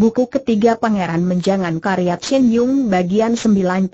Buku ketiga Pangeran Menjangan karya Chen Yung bagian 91.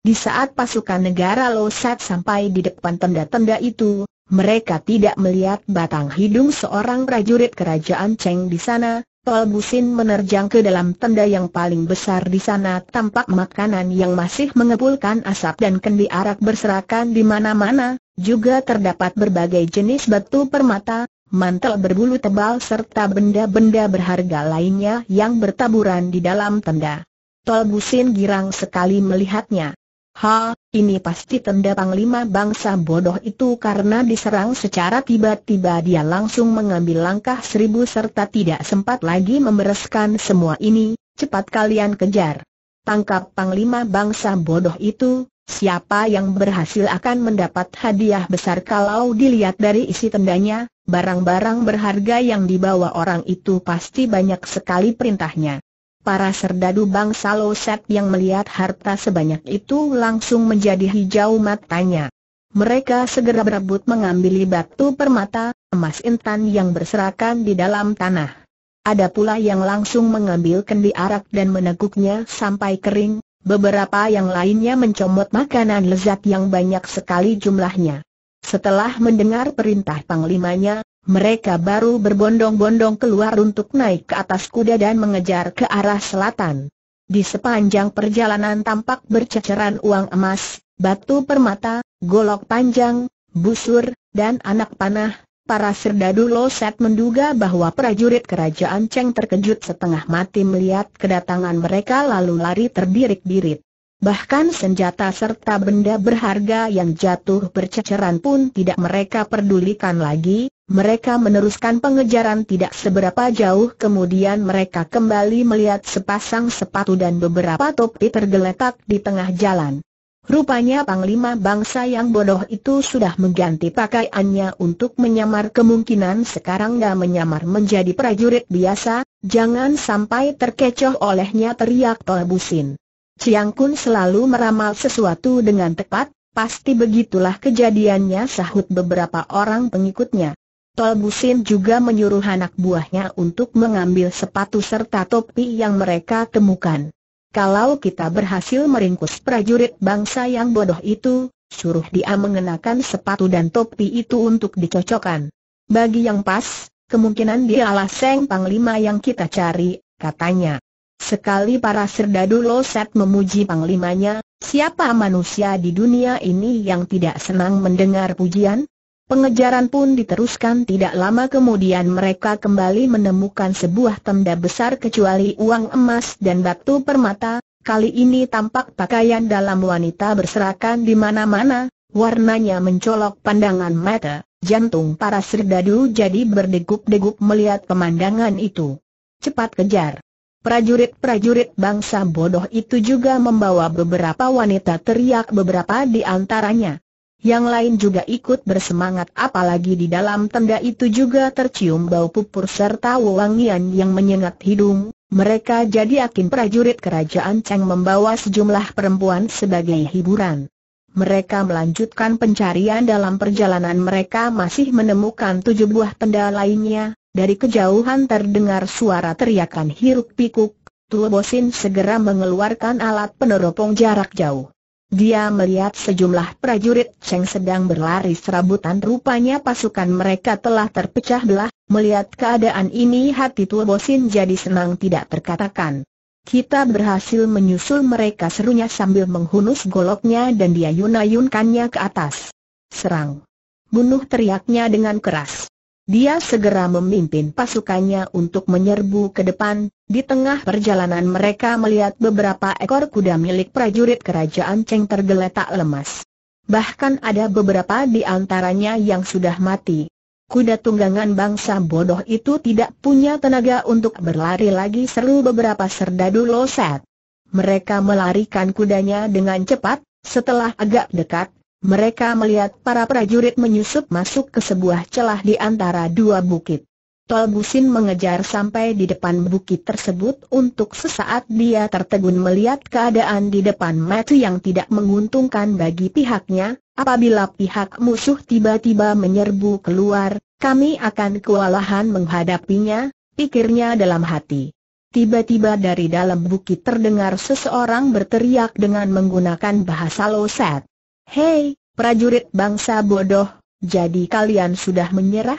Di saat pasukan negara Losat sampai di depan tenda-tenda itu, mereka tidak melihat batang hidung seorang prajurit kerajaan Cheng di sana, Tol Busin menerjang ke dalam tenda yang paling besar di sana tampak makanan yang masih mengepulkan asap dan kendi arak berserakan di mana-mana, juga terdapat berbagai jenis batu permata, mantel berbulu tebal serta benda-benda berharga lainnya yang bertaburan di dalam tenda. Tol Busin girang sekali melihatnya. Ha, ini pasti tenda panglima bangsa bodoh itu karena diserang secara tiba-tiba dia langsung mengambil langkah seribu serta tidak sempat lagi membereskan semua ini, cepat kalian kejar. Tangkap panglima bangsa bodoh itu, Siapa yang berhasil akan mendapat hadiah besar kalau dilihat dari isi tendanya, barang-barang berharga yang dibawa orang itu pasti banyak sekali perintahnya. Para serdadu bangsa loset yang melihat harta sebanyak itu langsung menjadi hijau matanya. Mereka segera berebut mengambil batu permata, emas intan yang berserakan di dalam tanah. Ada pula yang langsung mengambil kendi arak dan meneguknya sampai kering, Beberapa yang lainnya mencomot makanan lezat yang banyak sekali jumlahnya. Setelah mendengar perintah panglimanya, mereka baru berbondong-bondong keluar untuk naik ke atas kuda dan mengejar ke arah selatan. Di sepanjang perjalanan tampak berceceran uang emas, batu permata, golok panjang, busur, dan anak panah, Para serdadu Loset menduga bahwa prajurit kerajaan Cheng terkejut setengah mati melihat kedatangan mereka lalu lari terdirik birit Bahkan senjata serta benda berharga yang jatuh berceceran pun tidak mereka pedulikan lagi, mereka meneruskan pengejaran tidak seberapa jauh kemudian mereka kembali melihat sepasang sepatu dan beberapa topi tergeletak di tengah jalan. Rupanya Panglima bangsa yang bodoh itu sudah mengganti pakaiannya untuk menyamar kemungkinan sekarang dah menyamar menjadi prajurit biasa, jangan sampai terkecoh olehnya teriak Busin. Chiang Kun selalu meramal sesuatu dengan tepat, pasti begitulah kejadiannya sahut beberapa orang pengikutnya. Tolbusin juga menyuruh anak buahnya untuk mengambil sepatu serta topi yang mereka temukan. Kalau kita berhasil meringkus prajurit bangsa yang bodoh itu, suruh dia mengenakan sepatu dan topi itu untuk dicocokkan. Bagi yang pas, kemungkinan dialah Seng Panglima yang kita cari, katanya. Sekali para serdadu Loset memuji panglimanya, siapa manusia di dunia ini yang tidak senang mendengar pujian? Pengejaran pun diteruskan tidak lama kemudian mereka kembali menemukan sebuah tenda besar kecuali uang emas dan batu permata, kali ini tampak pakaian dalam wanita berserakan di mana-mana, warnanya mencolok pandangan mata, jantung para serdadu jadi berdegup-degup melihat pemandangan itu. Cepat kejar! Prajurit-prajurit bangsa bodoh itu juga membawa beberapa wanita teriak beberapa di antaranya. Yang lain juga ikut bersemangat apalagi di dalam tenda itu juga tercium bau pupur serta wangian yang menyengat hidung. Mereka jadi yakin prajurit kerajaan Cheng membawa sejumlah perempuan sebagai hiburan. Mereka melanjutkan pencarian dalam perjalanan mereka masih menemukan tujuh buah tenda lainnya, dari kejauhan terdengar suara teriakan hiruk pikuk, Tuobosin segera mengeluarkan alat peneropong jarak jauh. Dia melihat sejumlah prajurit Cheng sedang berlari serabutan rupanya pasukan mereka telah terpecah belah, melihat keadaan ini hati Bosin jadi senang tidak terkatakan. Kita berhasil menyusul mereka serunya sambil menghunus goloknya dan dia yunayunkannya ke atas. Serang! Bunuh teriaknya dengan keras. Dia segera memimpin pasukannya untuk menyerbu ke depan, di tengah perjalanan mereka melihat beberapa ekor kuda milik prajurit kerajaan Cheng tergeletak lemas. Bahkan ada beberapa di antaranya yang sudah mati. Kuda tunggangan bangsa bodoh itu tidak punya tenaga untuk berlari lagi seru beberapa serdadu loset. Mereka melarikan kudanya dengan cepat, setelah agak dekat, mereka melihat para prajurit menyusup masuk ke sebuah celah di antara dua bukit. Tol mengejar sampai di depan bukit tersebut untuk sesaat dia tertegun melihat keadaan di depan mata yang tidak menguntungkan bagi pihaknya, apabila pihak musuh tiba-tiba menyerbu keluar, kami akan kewalahan menghadapinya, pikirnya dalam hati. Tiba-tiba dari dalam bukit terdengar seseorang berteriak dengan menggunakan bahasa loset. Hei, prajurit bangsa bodoh, jadi kalian sudah menyerah?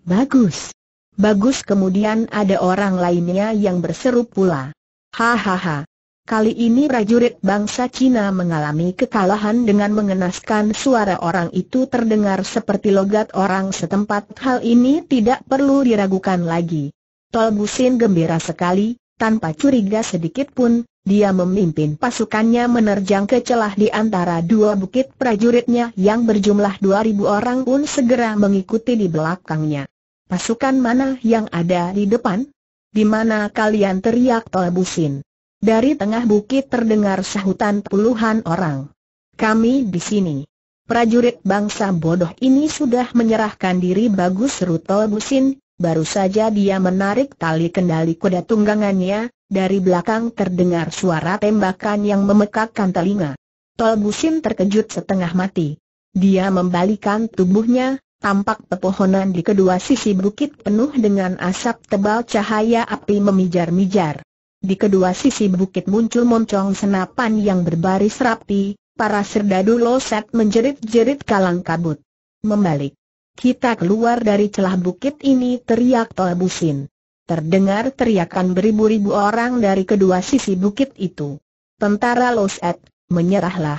Bagus. Bagus kemudian ada orang lainnya yang berseru pula. Hahaha. Kali ini prajurit bangsa Cina mengalami kekalahan dengan mengenaskan suara orang itu terdengar seperti logat orang setempat Hal ini tidak perlu diragukan lagi Tolgusin gembira sekali, tanpa curiga sedikit pun, dia memimpin pasukannya menerjang ke celah di antara dua bukit prajuritnya yang berjumlah 2000 orang pun segera mengikuti di belakangnya. Pasukan mana yang ada di depan? Di mana kalian teriak Tolbusin? Dari tengah bukit terdengar sahutan puluhan orang. Kami di sini. Prajurit bangsa bodoh ini sudah menyerahkan diri bagus seru Tobusin, baru saja dia menarik tali kendali kuda tunggangannya, dari belakang terdengar suara tembakan yang memekakkan telinga. Tol Busin terkejut setengah mati. Dia membalikan tubuhnya, tampak pepohonan di kedua sisi bukit penuh dengan asap tebal cahaya api memijar-mijar. Di kedua sisi bukit muncul moncong senapan yang berbaris rapi, para serdadu loset menjerit-jerit kalang kabut. Membalik. Kita keluar dari celah bukit ini teriak Tol Busin. Terdengar teriakan beribu-ribu orang dari kedua sisi bukit itu. Tentara Loset, menyerahlah.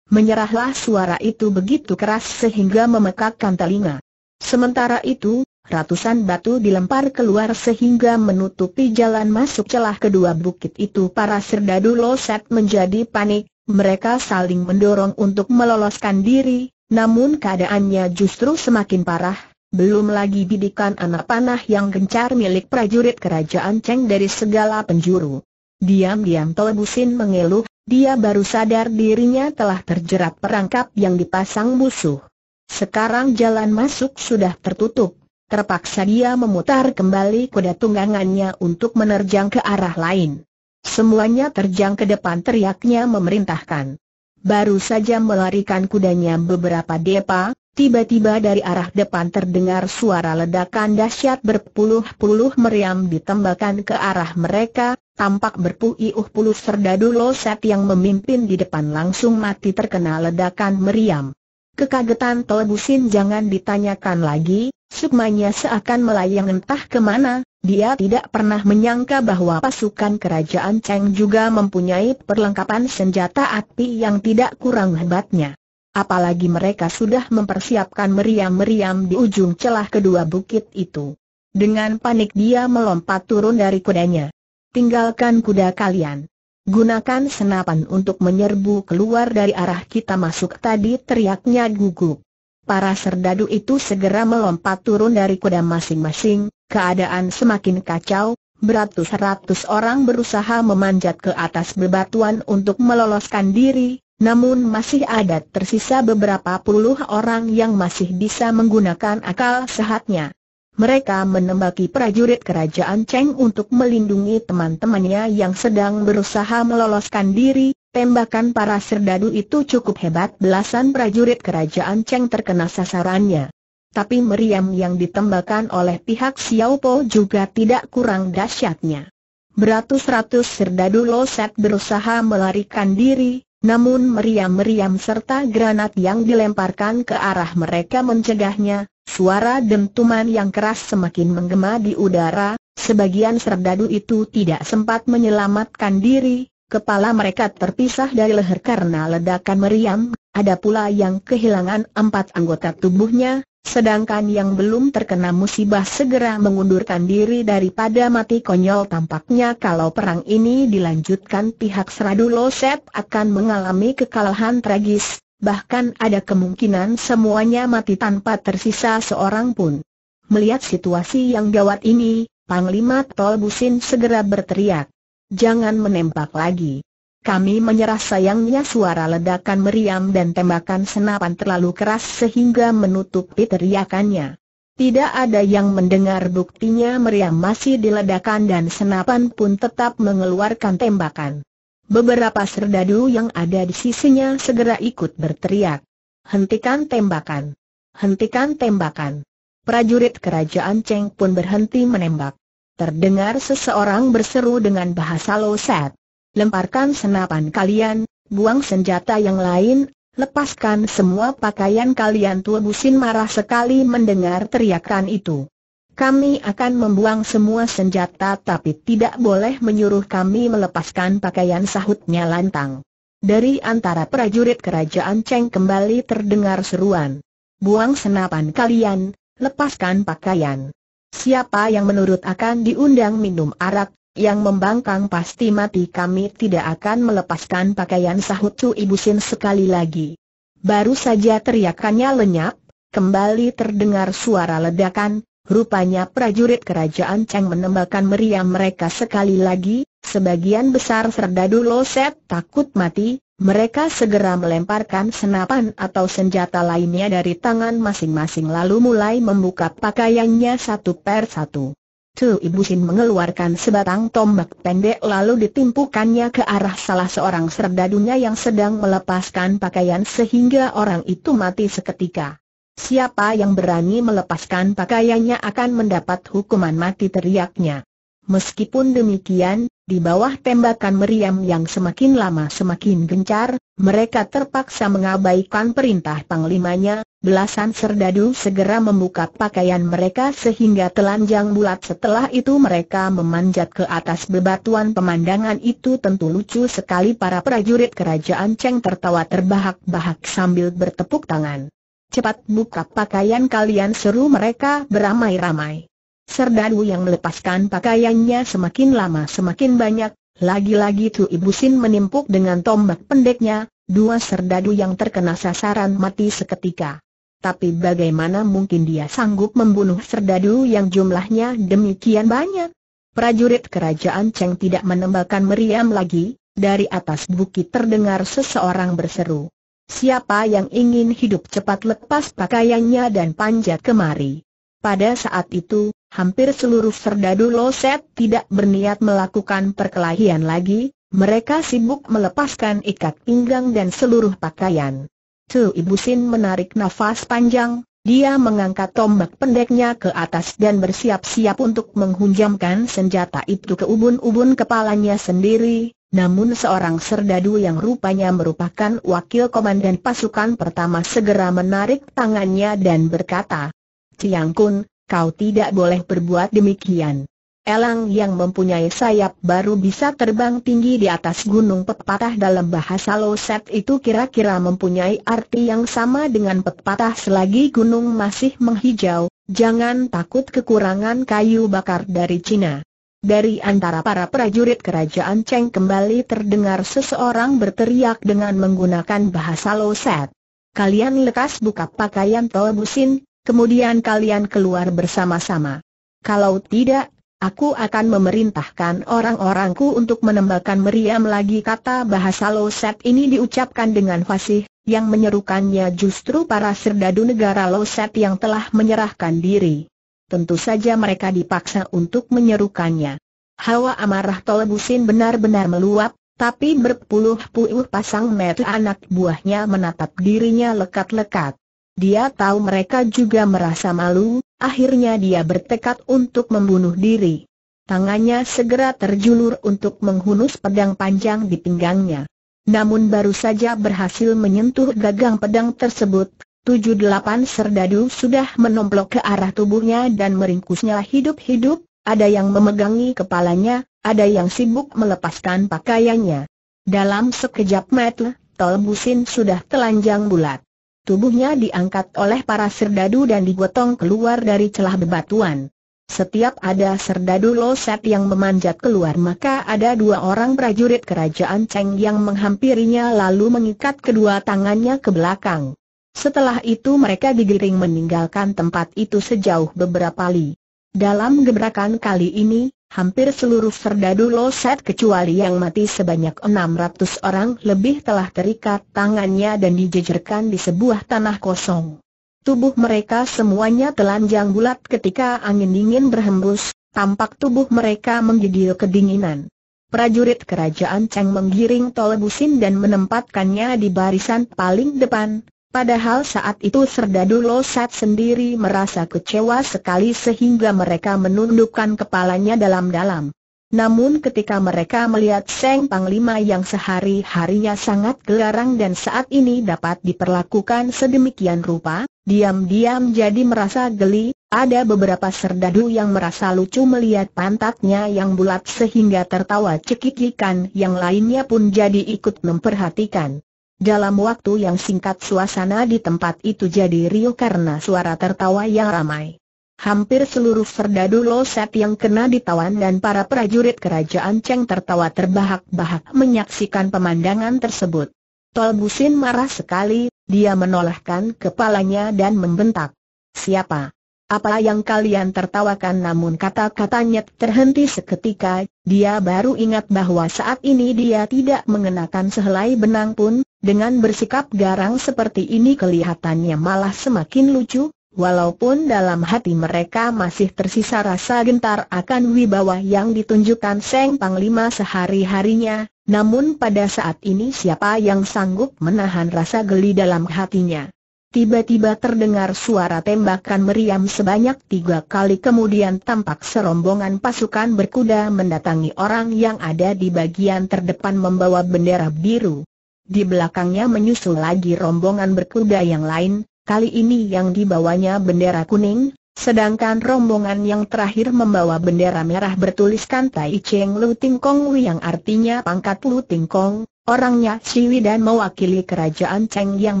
Menyerahlah suara itu begitu keras sehingga memekakkan telinga. Sementara itu, ratusan batu dilempar keluar sehingga menutupi jalan masuk celah kedua bukit itu. Para serdadu Loset menjadi panik, mereka saling mendorong untuk meloloskan diri, namun keadaannya justru semakin parah, belum lagi bidikan anak panah yang gencar milik prajurit kerajaan Cheng dari segala penjuru. Diam-diam Tolebusin mengeluh, dia baru sadar dirinya telah terjerat perangkap yang dipasang musuh. Sekarang jalan masuk sudah tertutup. Terpaksa dia memutar kembali kuda tunggangannya untuk menerjang ke arah lain. Semuanya terjang ke depan teriaknya memerintahkan. Baru saja melarikan kudanya beberapa depa, Tiba-tiba dari arah depan terdengar suara ledakan dahsyat berpuluh-puluh meriam ditembakkan ke arah mereka, tampak berpuluh-puluh serdadu Set yang memimpin di depan langsung mati terkena ledakan meriam. Kekagetan Tolebusin jangan ditanyakan lagi, sukmanya seakan melayang entah kemana, dia tidak pernah menyangka bahwa pasukan kerajaan Cheng juga mempunyai perlengkapan senjata api yang tidak kurang hebatnya apalagi mereka sudah mempersiapkan meriam-meriam di ujung celah kedua bukit itu. Dengan panik dia melompat turun dari kudanya. Tinggalkan kuda kalian. Gunakan senapan untuk menyerbu keluar dari arah kita masuk tadi teriaknya gugup. Para serdadu itu segera melompat turun dari kuda masing-masing, keadaan semakin kacau, beratus-ratus orang berusaha memanjat ke atas bebatuan untuk meloloskan diri, namun masih ada tersisa beberapa puluh orang yang masih bisa menggunakan akal sehatnya. Mereka menembaki prajurit kerajaan Cheng untuk melindungi teman-temannya yang sedang berusaha meloloskan diri, tembakan para serdadu itu cukup hebat belasan prajurit kerajaan Cheng terkena sasarannya. Tapi meriam yang ditembakkan oleh pihak Xiao Po juga tidak kurang dahsyatnya. Beratus-ratus serdadu Loset berusaha melarikan diri, namun meriam-meriam serta granat yang dilemparkan ke arah mereka mencegahnya, suara dentuman yang keras semakin menggema di udara, sebagian serdadu itu tidak sempat menyelamatkan diri, kepala mereka terpisah dari leher karena ledakan meriam, ada pula yang kehilangan empat anggota tubuhnya, Sedangkan yang belum terkena musibah segera mengundurkan diri daripada mati konyol tampaknya kalau perang ini dilanjutkan pihak Seradu Losep akan mengalami kekalahan tragis, bahkan ada kemungkinan semuanya mati tanpa tersisa seorang pun. Melihat situasi yang gawat ini, Panglima Tolbusin segera berteriak. Jangan menembak lagi. Kami menyerah sayangnya suara ledakan meriam dan tembakan senapan terlalu keras sehingga menutupi teriakannya. Tidak ada yang mendengar buktinya meriam masih diledakan dan senapan pun tetap mengeluarkan tembakan. Beberapa serdadu yang ada di sisinya segera ikut berteriak. Hentikan tembakan! Hentikan tembakan! Prajurit kerajaan Cheng pun berhenti menembak. Terdengar seseorang berseru dengan bahasa Loset lemparkan senapan kalian, buang senjata yang lain, lepaskan semua pakaian kalian Tua Busin marah sekali mendengar teriakan itu. Kami akan membuang semua senjata tapi tidak boleh menyuruh kami melepaskan pakaian sahutnya lantang. Dari antara prajurit kerajaan Cheng kembali terdengar seruan. Buang senapan kalian, lepaskan pakaian. Siapa yang menurut akan diundang minum arak, yang membangkang pasti mati kami tidak akan melepaskan pakaian sahut Cu Ibu Sin sekali lagi. Baru saja teriakannya lenyap, kembali terdengar suara ledakan, rupanya prajurit kerajaan Cheng menembakkan meriam mereka sekali lagi, sebagian besar serdadu loset takut mati, mereka segera melemparkan senapan atau senjata lainnya dari tangan masing-masing lalu mulai membuka pakaiannya satu per satu. Tu, Ibu Hin mengeluarkan sebatang tombak pendek lalu ditimpukannya ke arah salah seorang serdadunya yang sedang melepaskan pakaian sehingga orang itu mati seketika. Siapa yang berani melepaskan pakaiannya akan mendapat hukuman mati teriaknya. Meskipun demikian, di bawah tembakan meriam yang semakin lama semakin gencar, mereka terpaksa mengabaikan perintah panglimanya, belasan serdadu segera membuka pakaian mereka sehingga telanjang bulat setelah itu mereka memanjat ke atas bebatuan pemandangan itu tentu lucu sekali para prajurit kerajaan Cheng tertawa terbahak-bahak sambil bertepuk tangan. Cepat buka pakaian kalian seru mereka beramai-ramai. Serdadu yang melepaskan pakaiannya semakin lama semakin banyak, lagi-lagi Tu Ibu Sin menimpuk dengan tombak pendeknya, dua serdadu yang terkena sasaran mati seketika. Tapi bagaimana mungkin dia sanggup membunuh serdadu yang jumlahnya demikian banyak? Prajurit kerajaan Cheng tidak menembakkan meriam lagi, dari atas bukit terdengar seseorang berseru. Siapa yang ingin hidup cepat lepas pakaiannya dan panjat kemari. Pada saat itu, Hampir seluruh serdadu loset tidak berniat melakukan perkelahian lagi, mereka sibuk melepaskan ikat pinggang dan seluruh pakaian. Tu Ibu Sin menarik nafas panjang, dia mengangkat tombak pendeknya ke atas dan bersiap-siap untuk menghunjamkan senjata itu ke ubun-ubun kepalanya sendiri, namun seorang serdadu yang rupanya merupakan wakil komandan pasukan pertama segera menarik tangannya dan berkata, Ciang Kun, kau tidak boleh berbuat demikian. Elang yang mempunyai sayap baru bisa terbang tinggi di atas gunung pepatah dalam bahasa Loset itu kira-kira mempunyai arti yang sama dengan pepatah selagi gunung masih menghijau, jangan takut kekurangan kayu bakar dari Cina. Dari antara para prajurit kerajaan Cheng kembali terdengar seseorang berteriak dengan menggunakan bahasa Loset. Kalian lekas buka pakaian Tobusin, Kemudian kalian keluar bersama-sama. Kalau tidak, aku akan memerintahkan orang-orangku untuk menembakkan meriam lagi kata bahasa Loset ini diucapkan dengan fasih, yang menyerukannya justru para serdadu negara Loset yang telah menyerahkan diri. Tentu saja mereka dipaksa untuk menyerukannya. Hawa amarah Tolebusin benar-benar meluap, tapi berpuluh-puluh pasang mata anak buahnya menatap dirinya lekat-lekat. Dia tahu mereka juga merasa malu, akhirnya dia bertekad untuk membunuh diri. Tangannya segera terjulur untuk menghunus pedang panjang di pinggangnya. Namun baru saja berhasil menyentuh gagang pedang tersebut, tujuh delapan serdadu sudah menomplok ke arah tubuhnya dan meringkusnya hidup-hidup, ada yang memegangi kepalanya, ada yang sibuk melepaskan pakaiannya. Dalam sekejap mata, Tol Busin sudah telanjang bulat. Tubuhnya diangkat oleh para serdadu dan digotong keluar dari celah bebatuan. Setiap ada serdadu loset yang memanjat keluar maka ada dua orang prajurit kerajaan Cheng yang menghampirinya lalu mengikat kedua tangannya ke belakang. Setelah itu mereka digiring meninggalkan tempat itu sejauh beberapa li. Dalam gebrakan kali ini, hampir seluruh serdadu loset kecuali yang mati sebanyak 600 orang lebih telah terikat tangannya dan dijejerkan di sebuah tanah kosong. Tubuh mereka semuanya telanjang bulat ketika angin dingin berhembus, tampak tubuh mereka menggigil kedinginan. Prajurit kerajaan Cheng menggiring Tolebusin dan menempatkannya di barisan paling depan, Padahal saat itu Serdadu Losat sendiri merasa kecewa sekali sehingga mereka menundukkan kepalanya dalam-dalam. Namun ketika mereka melihat Seng Panglima yang sehari-harinya sangat gelarang dan saat ini dapat diperlakukan sedemikian rupa, diam-diam jadi merasa geli, ada beberapa serdadu yang merasa lucu melihat pantatnya yang bulat sehingga tertawa cekikikan yang lainnya pun jadi ikut memperhatikan. Dalam waktu yang singkat suasana di tempat itu jadi riuh karena suara tertawa yang ramai. Hampir seluruh serdadu loset yang kena ditawan dan para prajurit kerajaan Cheng tertawa terbahak-bahak menyaksikan pemandangan tersebut. Tol Busin marah sekali, dia menolakkan kepalanya dan membentak. Siapa? Apa yang kalian tertawakan namun kata-katanya terhenti seketika, dia baru ingat bahwa saat ini dia tidak mengenakan sehelai benang pun, dengan bersikap garang seperti ini kelihatannya malah semakin lucu, walaupun dalam hati mereka masih tersisa rasa gentar akan wibawa yang ditunjukkan Seng Panglima sehari-harinya, namun pada saat ini siapa yang sanggup menahan rasa geli dalam hatinya. Tiba-tiba terdengar suara tembakan meriam sebanyak tiga kali kemudian tampak serombongan pasukan berkuda mendatangi orang yang ada di bagian terdepan membawa bendera biru. Di belakangnya menyusul lagi rombongan berkuda yang lain, kali ini yang dibawanya bendera kuning, sedangkan rombongan yang terakhir membawa bendera merah bertuliskan Tai Cheng Lu Ting Kong Wei yang artinya pangkat Lu Ting Kong, orangnya Siwi dan mewakili kerajaan Cheng yang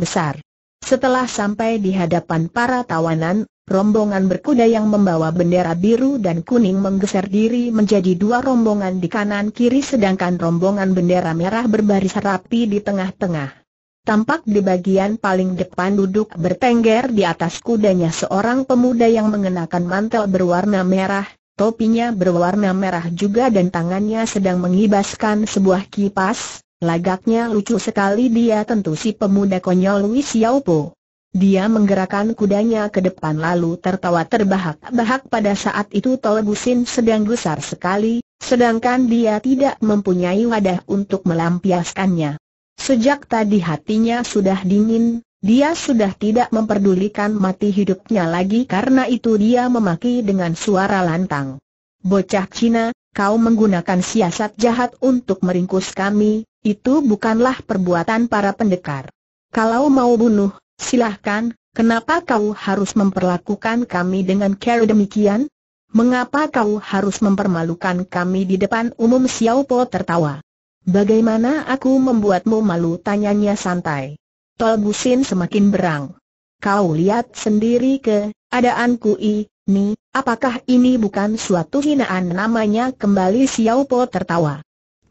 besar. Setelah sampai di hadapan para tawanan, rombongan berkuda yang membawa bendera biru dan kuning menggeser diri menjadi dua rombongan di kanan kiri sedangkan rombongan bendera merah berbaris rapi di tengah-tengah. Tampak di bagian paling depan duduk bertengger di atas kudanya seorang pemuda yang mengenakan mantel berwarna merah, topinya berwarna merah juga dan tangannya sedang mengibaskan sebuah kipas, Lagaknya lucu sekali dia tentu si pemuda konyol Wei Xiaopo. Dia menggerakkan kudanya ke depan lalu tertawa terbahak-bahak pada saat itu Tolebusin sedang besar sekali, sedangkan dia tidak mempunyai wadah untuk melampiaskannya. Sejak tadi hatinya sudah dingin, dia sudah tidak memperdulikan mati hidupnya lagi karena itu dia memaki dengan suara lantang. Bocah Cina, kau menggunakan siasat jahat untuk meringkus kami, itu bukanlah perbuatan para pendekar. Kalau mau bunuh, silahkan, kenapa kau harus memperlakukan kami dengan cara demikian? Mengapa kau harus mempermalukan kami di depan umum Xiao Po tertawa? Bagaimana aku membuatmu malu tanyanya santai. Tol Busin semakin berang. Kau lihat sendiri ke, adaanku ini, Apakah ini bukan suatu hinaan namanya kembali Xiao Po tertawa.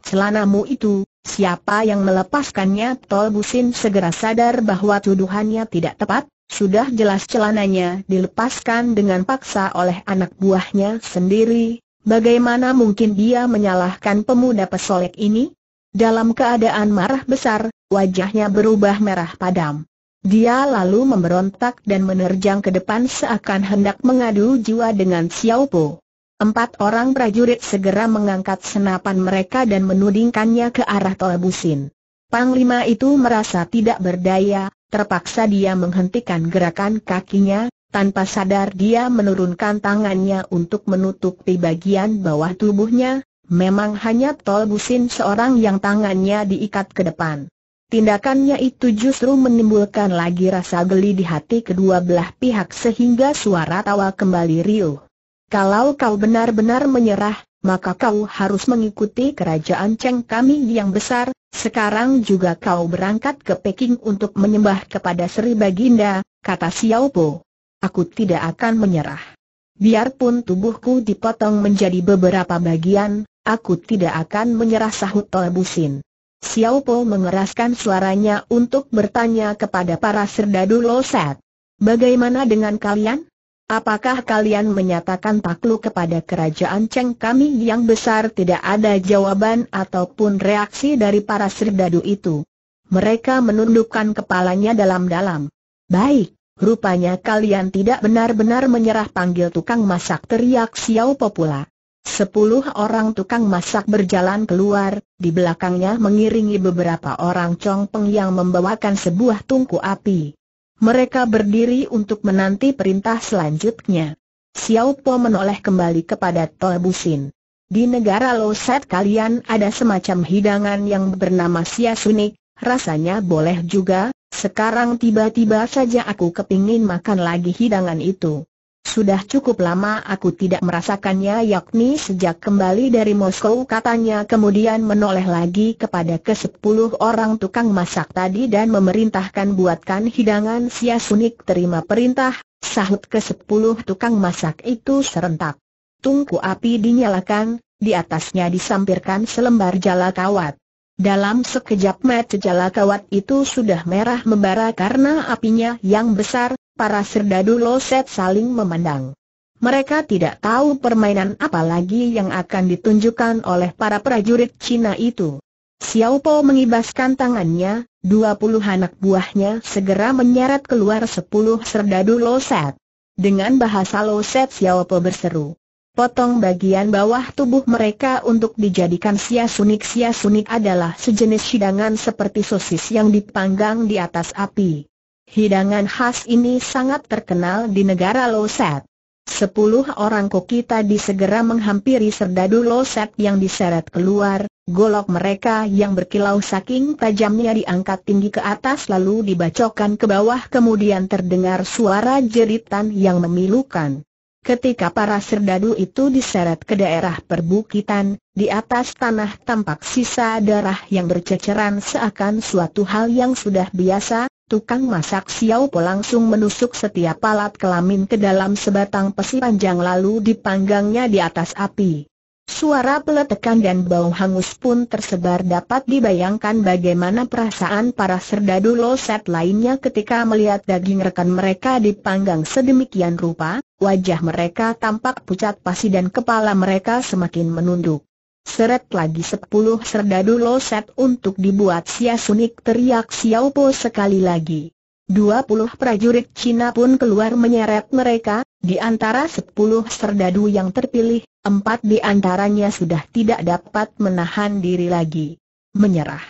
Celanamu itu, siapa yang melepaskannya? Tol Busin segera sadar bahwa tuduhannya tidak tepat, sudah jelas celananya dilepaskan dengan paksa oleh anak buahnya sendiri. Bagaimana mungkin dia menyalahkan pemuda pesolek ini? Dalam keadaan marah besar, wajahnya berubah merah padam. Dia lalu memberontak dan menerjang ke depan seakan hendak mengadu jiwa dengan Xiao Po. Empat orang prajurit segera mengangkat senapan mereka dan menudingkannya ke arah Busin. Panglima itu merasa tidak berdaya, terpaksa dia menghentikan gerakan kakinya, tanpa sadar dia menurunkan tangannya untuk menutupi bagian bawah tubuhnya, memang hanya Tol Busin seorang yang tangannya diikat ke depan. Tindakannya itu justru menimbulkan lagi rasa geli di hati kedua belah pihak sehingga suara tawa kembali riuh. Kalau kau benar-benar menyerah, maka kau harus mengikuti kerajaan Cheng kami yang besar, sekarang juga kau berangkat ke Peking untuk menyembah kepada Sri Baginda, kata Xiao Po. Aku tidak akan menyerah. Biarpun tubuhku dipotong menjadi beberapa bagian, aku tidak akan menyerah sahut Toebusin. Xiao Po mengeraskan suaranya untuk bertanya kepada para serdadu Loset. Bagaimana dengan kalian? Apakah kalian menyatakan takluk kepada kerajaan Cheng kami yang besar tidak ada jawaban ataupun reaksi dari para serdadu itu? Mereka menundukkan kepalanya dalam-dalam. Baik, rupanya kalian tidak benar-benar menyerah panggil tukang masak teriak Xiao Po pula. Sepuluh orang tukang masak berjalan keluar, di belakangnya mengiringi beberapa orang congpeng yang membawakan sebuah tungku api. Mereka berdiri untuk menanti perintah selanjutnya. Xiao Po menoleh kembali kepada Tolbusin. Busin. Di negara Loset kalian ada semacam hidangan yang bernama siasunik, rasanya boleh juga, sekarang tiba-tiba saja aku kepingin makan lagi hidangan itu. Sudah cukup lama aku tidak merasakannya yakni sejak kembali dari Moskow katanya kemudian menoleh lagi kepada kesepuluh orang tukang masak tadi dan memerintahkan buatkan hidangan siasunik terima perintah, sahut kesepuluh tukang masak itu serentak. Tungku api dinyalakan, di atasnya disampirkan selembar jala kawat. Dalam sekejap mata jala kawat itu sudah merah membara karena apinya yang besar, para serdadu loset saling memandang. Mereka tidak tahu permainan apa lagi yang akan ditunjukkan oleh para prajurit Cina itu. Xiao Po mengibaskan tangannya, dua puluh anak buahnya segera menyeret keluar sepuluh serdadu loset. Dengan bahasa loset Xiao Po berseru. Potong bagian bawah tubuh mereka untuk dijadikan siasunik. Siasunik adalah sejenis hidangan seperti sosis yang dipanggang di atas api. Hidangan khas ini sangat terkenal di negara Loset. Sepuluh orang koki tadi segera menghampiri serdadu Loset yang diseret keluar, golok mereka yang berkilau saking tajamnya diangkat tinggi ke atas lalu dibacokan ke bawah kemudian terdengar suara jeritan yang memilukan. Ketika para serdadu itu diseret ke daerah perbukitan, di atas tanah tampak sisa darah yang berceceran seakan suatu hal yang sudah biasa, Tukang masak Xiao Po langsung menusuk setiap alat kelamin ke dalam sebatang pesi panjang lalu dipanggangnya di atas api. Suara peletekan dan bau hangus pun tersebar dapat dibayangkan bagaimana perasaan para serdadu loset lainnya ketika melihat daging rekan mereka dipanggang sedemikian rupa, wajah mereka tampak pucat pasi dan kepala mereka semakin menunduk. Seret lagi sepuluh serdadu loset untuk dibuat sia sunik teriak Xiao Po sekali lagi. Dua puluh prajurit Cina pun keluar menyeret mereka, di antara sepuluh serdadu yang terpilih, empat di antaranya sudah tidak dapat menahan diri lagi. Menyerah.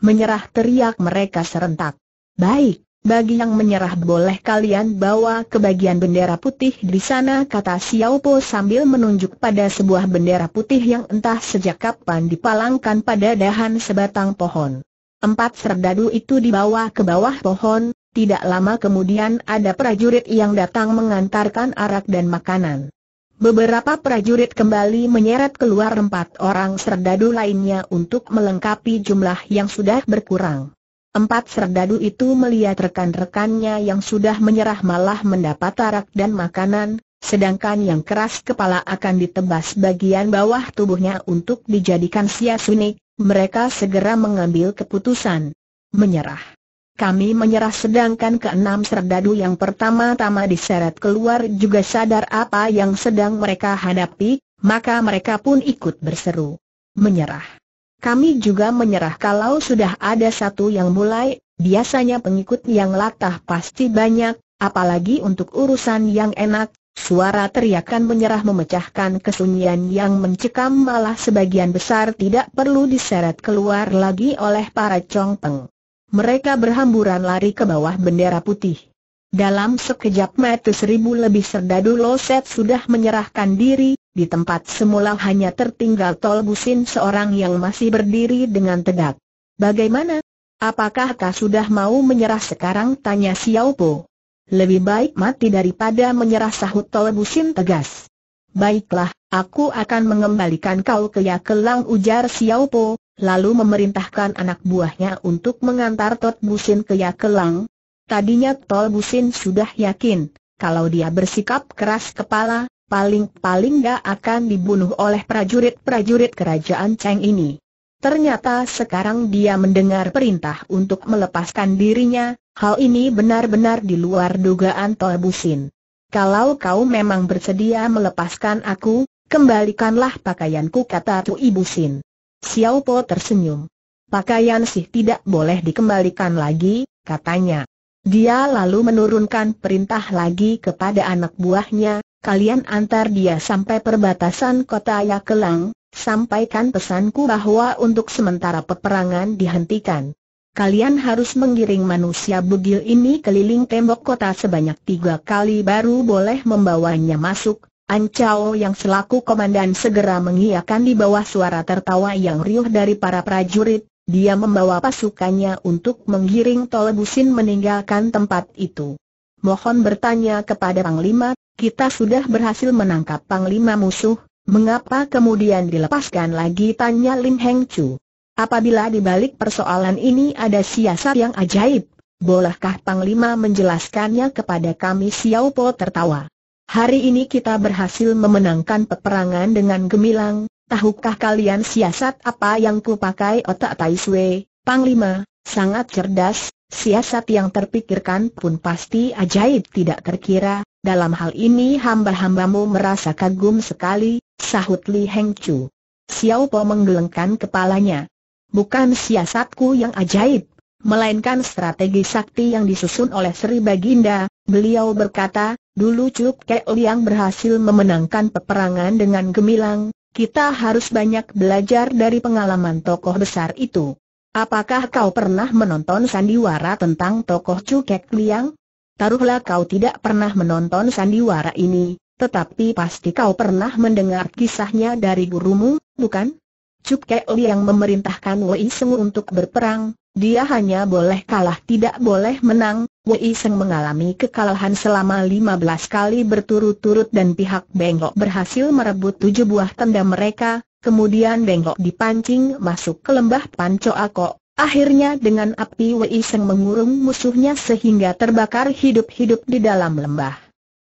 Menyerah teriak mereka serentak. Baik, bagi yang menyerah boleh kalian bawa ke bagian bendera putih di sana kata Xiao Po sambil menunjuk pada sebuah bendera putih yang entah sejak kapan dipalangkan pada dahan sebatang pohon. Empat serdadu itu dibawa ke bawah pohon, tidak lama kemudian ada prajurit yang datang mengantarkan arak dan makanan. Beberapa prajurit kembali menyeret keluar empat orang serdadu lainnya untuk melengkapi jumlah yang sudah berkurang. Empat serdadu itu melihat rekan-rekannya yang sudah menyerah malah mendapat tarak dan makanan, sedangkan yang keras kepala akan ditebas bagian bawah tubuhnya untuk dijadikan siasunik, mereka segera mengambil keputusan. Menyerah. Kami menyerah sedangkan keenam serdadu yang pertama-tama diseret keluar juga sadar apa yang sedang mereka hadapi, maka mereka pun ikut berseru. Menyerah. Kami juga menyerah kalau sudah ada satu yang mulai, biasanya pengikut yang latah pasti banyak, apalagi untuk urusan yang enak, suara teriakan menyerah memecahkan kesunyian yang mencekam malah sebagian besar tidak perlu diseret keluar lagi oleh para congpeng. Mereka berhamburan lari ke bawah bendera putih. Dalam sekejap mata seribu lebih serdadu loset sudah menyerahkan diri, di tempat semula hanya tertinggal Tol Busin seorang yang masih berdiri dengan tegak. Bagaimana? Apakah kau sudah mau menyerah sekarang? Tanya Xiao Po. Lebih baik mati daripada menyerah sahut Tol Busin tegas. Baiklah, aku akan mengembalikan kau ke Kelang ujar Xiao Po, lalu memerintahkan anak buahnya untuk mengantar Tot Busin ke Kelang. Tadinya Tol Busin sudah yakin, kalau dia bersikap keras kepala, paling-paling gak akan dibunuh oleh prajurit-prajurit kerajaan Cheng ini. Ternyata sekarang dia mendengar perintah untuk melepaskan dirinya, hal ini benar-benar di luar dugaan Toe Busin. Kalau kau memang bersedia melepaskan aku, kembalikanlah pakaianku kata Tu Ibu Sin. Xiao Po tersenyum. Pakaian sih tidak boleh dikembalikan lagi, katanya. Dia lalu menurunkan perintah lagi kepada anak buahnya, kalian antar dia sampai perbatasan kota Yakelang, sampaikan pesanku bahwa untuk sementara peperangan dihentikan. Kalian harus menggiring manusia bugil ini keliling tembok kota sebanyak tiga kali baru boleh membawanya masuk. Ancao yang selaku komandan segera mengiakan di bawah suara tertawa yang riuh dari para prajurit, dia membawa pasukannya untuk menggiring Tolebusin meninggalkan tempat itu mohon bertanya kepada Panglima, kita sudah berhasil menangkap Panglima musuh, mengapa kemudian dilepaskan lagi tanya Lim Heng Chu. Apabila dibalik persoalan ini ada siasat yang ajaib, bolehkah Panglima menjelaskannya kepada kami Xiao Po tertawa. Hari ini kita berhasil memenangkan peperangan dengan gemilang, tahukah kalian siasat apa yang kupakai otak Tai Sui, Panglima, sangat cerdas, Siasat yang terpikirkan pun pasti ajaib tidak terkira, dalam hal ini hamba-hambamu merasa kagum sekali, sahut Li Heng Chu. Xiao Po menggelengkan kepalanya. Bukan siasatku yang ajaib, melainkan strategi sakti yang disusun oleh Sri Baginda, beliau berkata, dulu Cuk Kek Liang berhasil memenangkan peperangan dengan gemilang, kita harus banyak belajar dari pengalaman tokoh besar itu. Apakah kau pernah menonton sandiwara tentang tokoh Cukek Liang? Taruhlah kau tidak pernah menonton sandiwara ini, tetapi pasti kau pernah mendengar kisahnya dari gurumu, bukan? Cukek Liang memerintahkan Wei Seng untuk berperang, dia hanya boleh kalah tidak boleh menang, Wei Seng mengalami kekalahan selama 15 kali berturut-turut dan pihak Bengkok berhasil merebut tujuh buah tenda mereka, kemudian bengkok dipancing masuk ke lembah Ako. Akhirnya dengan api Wei Seng mengurung musuhnya sehingga terbakar hidup-hidup di dalam lembah.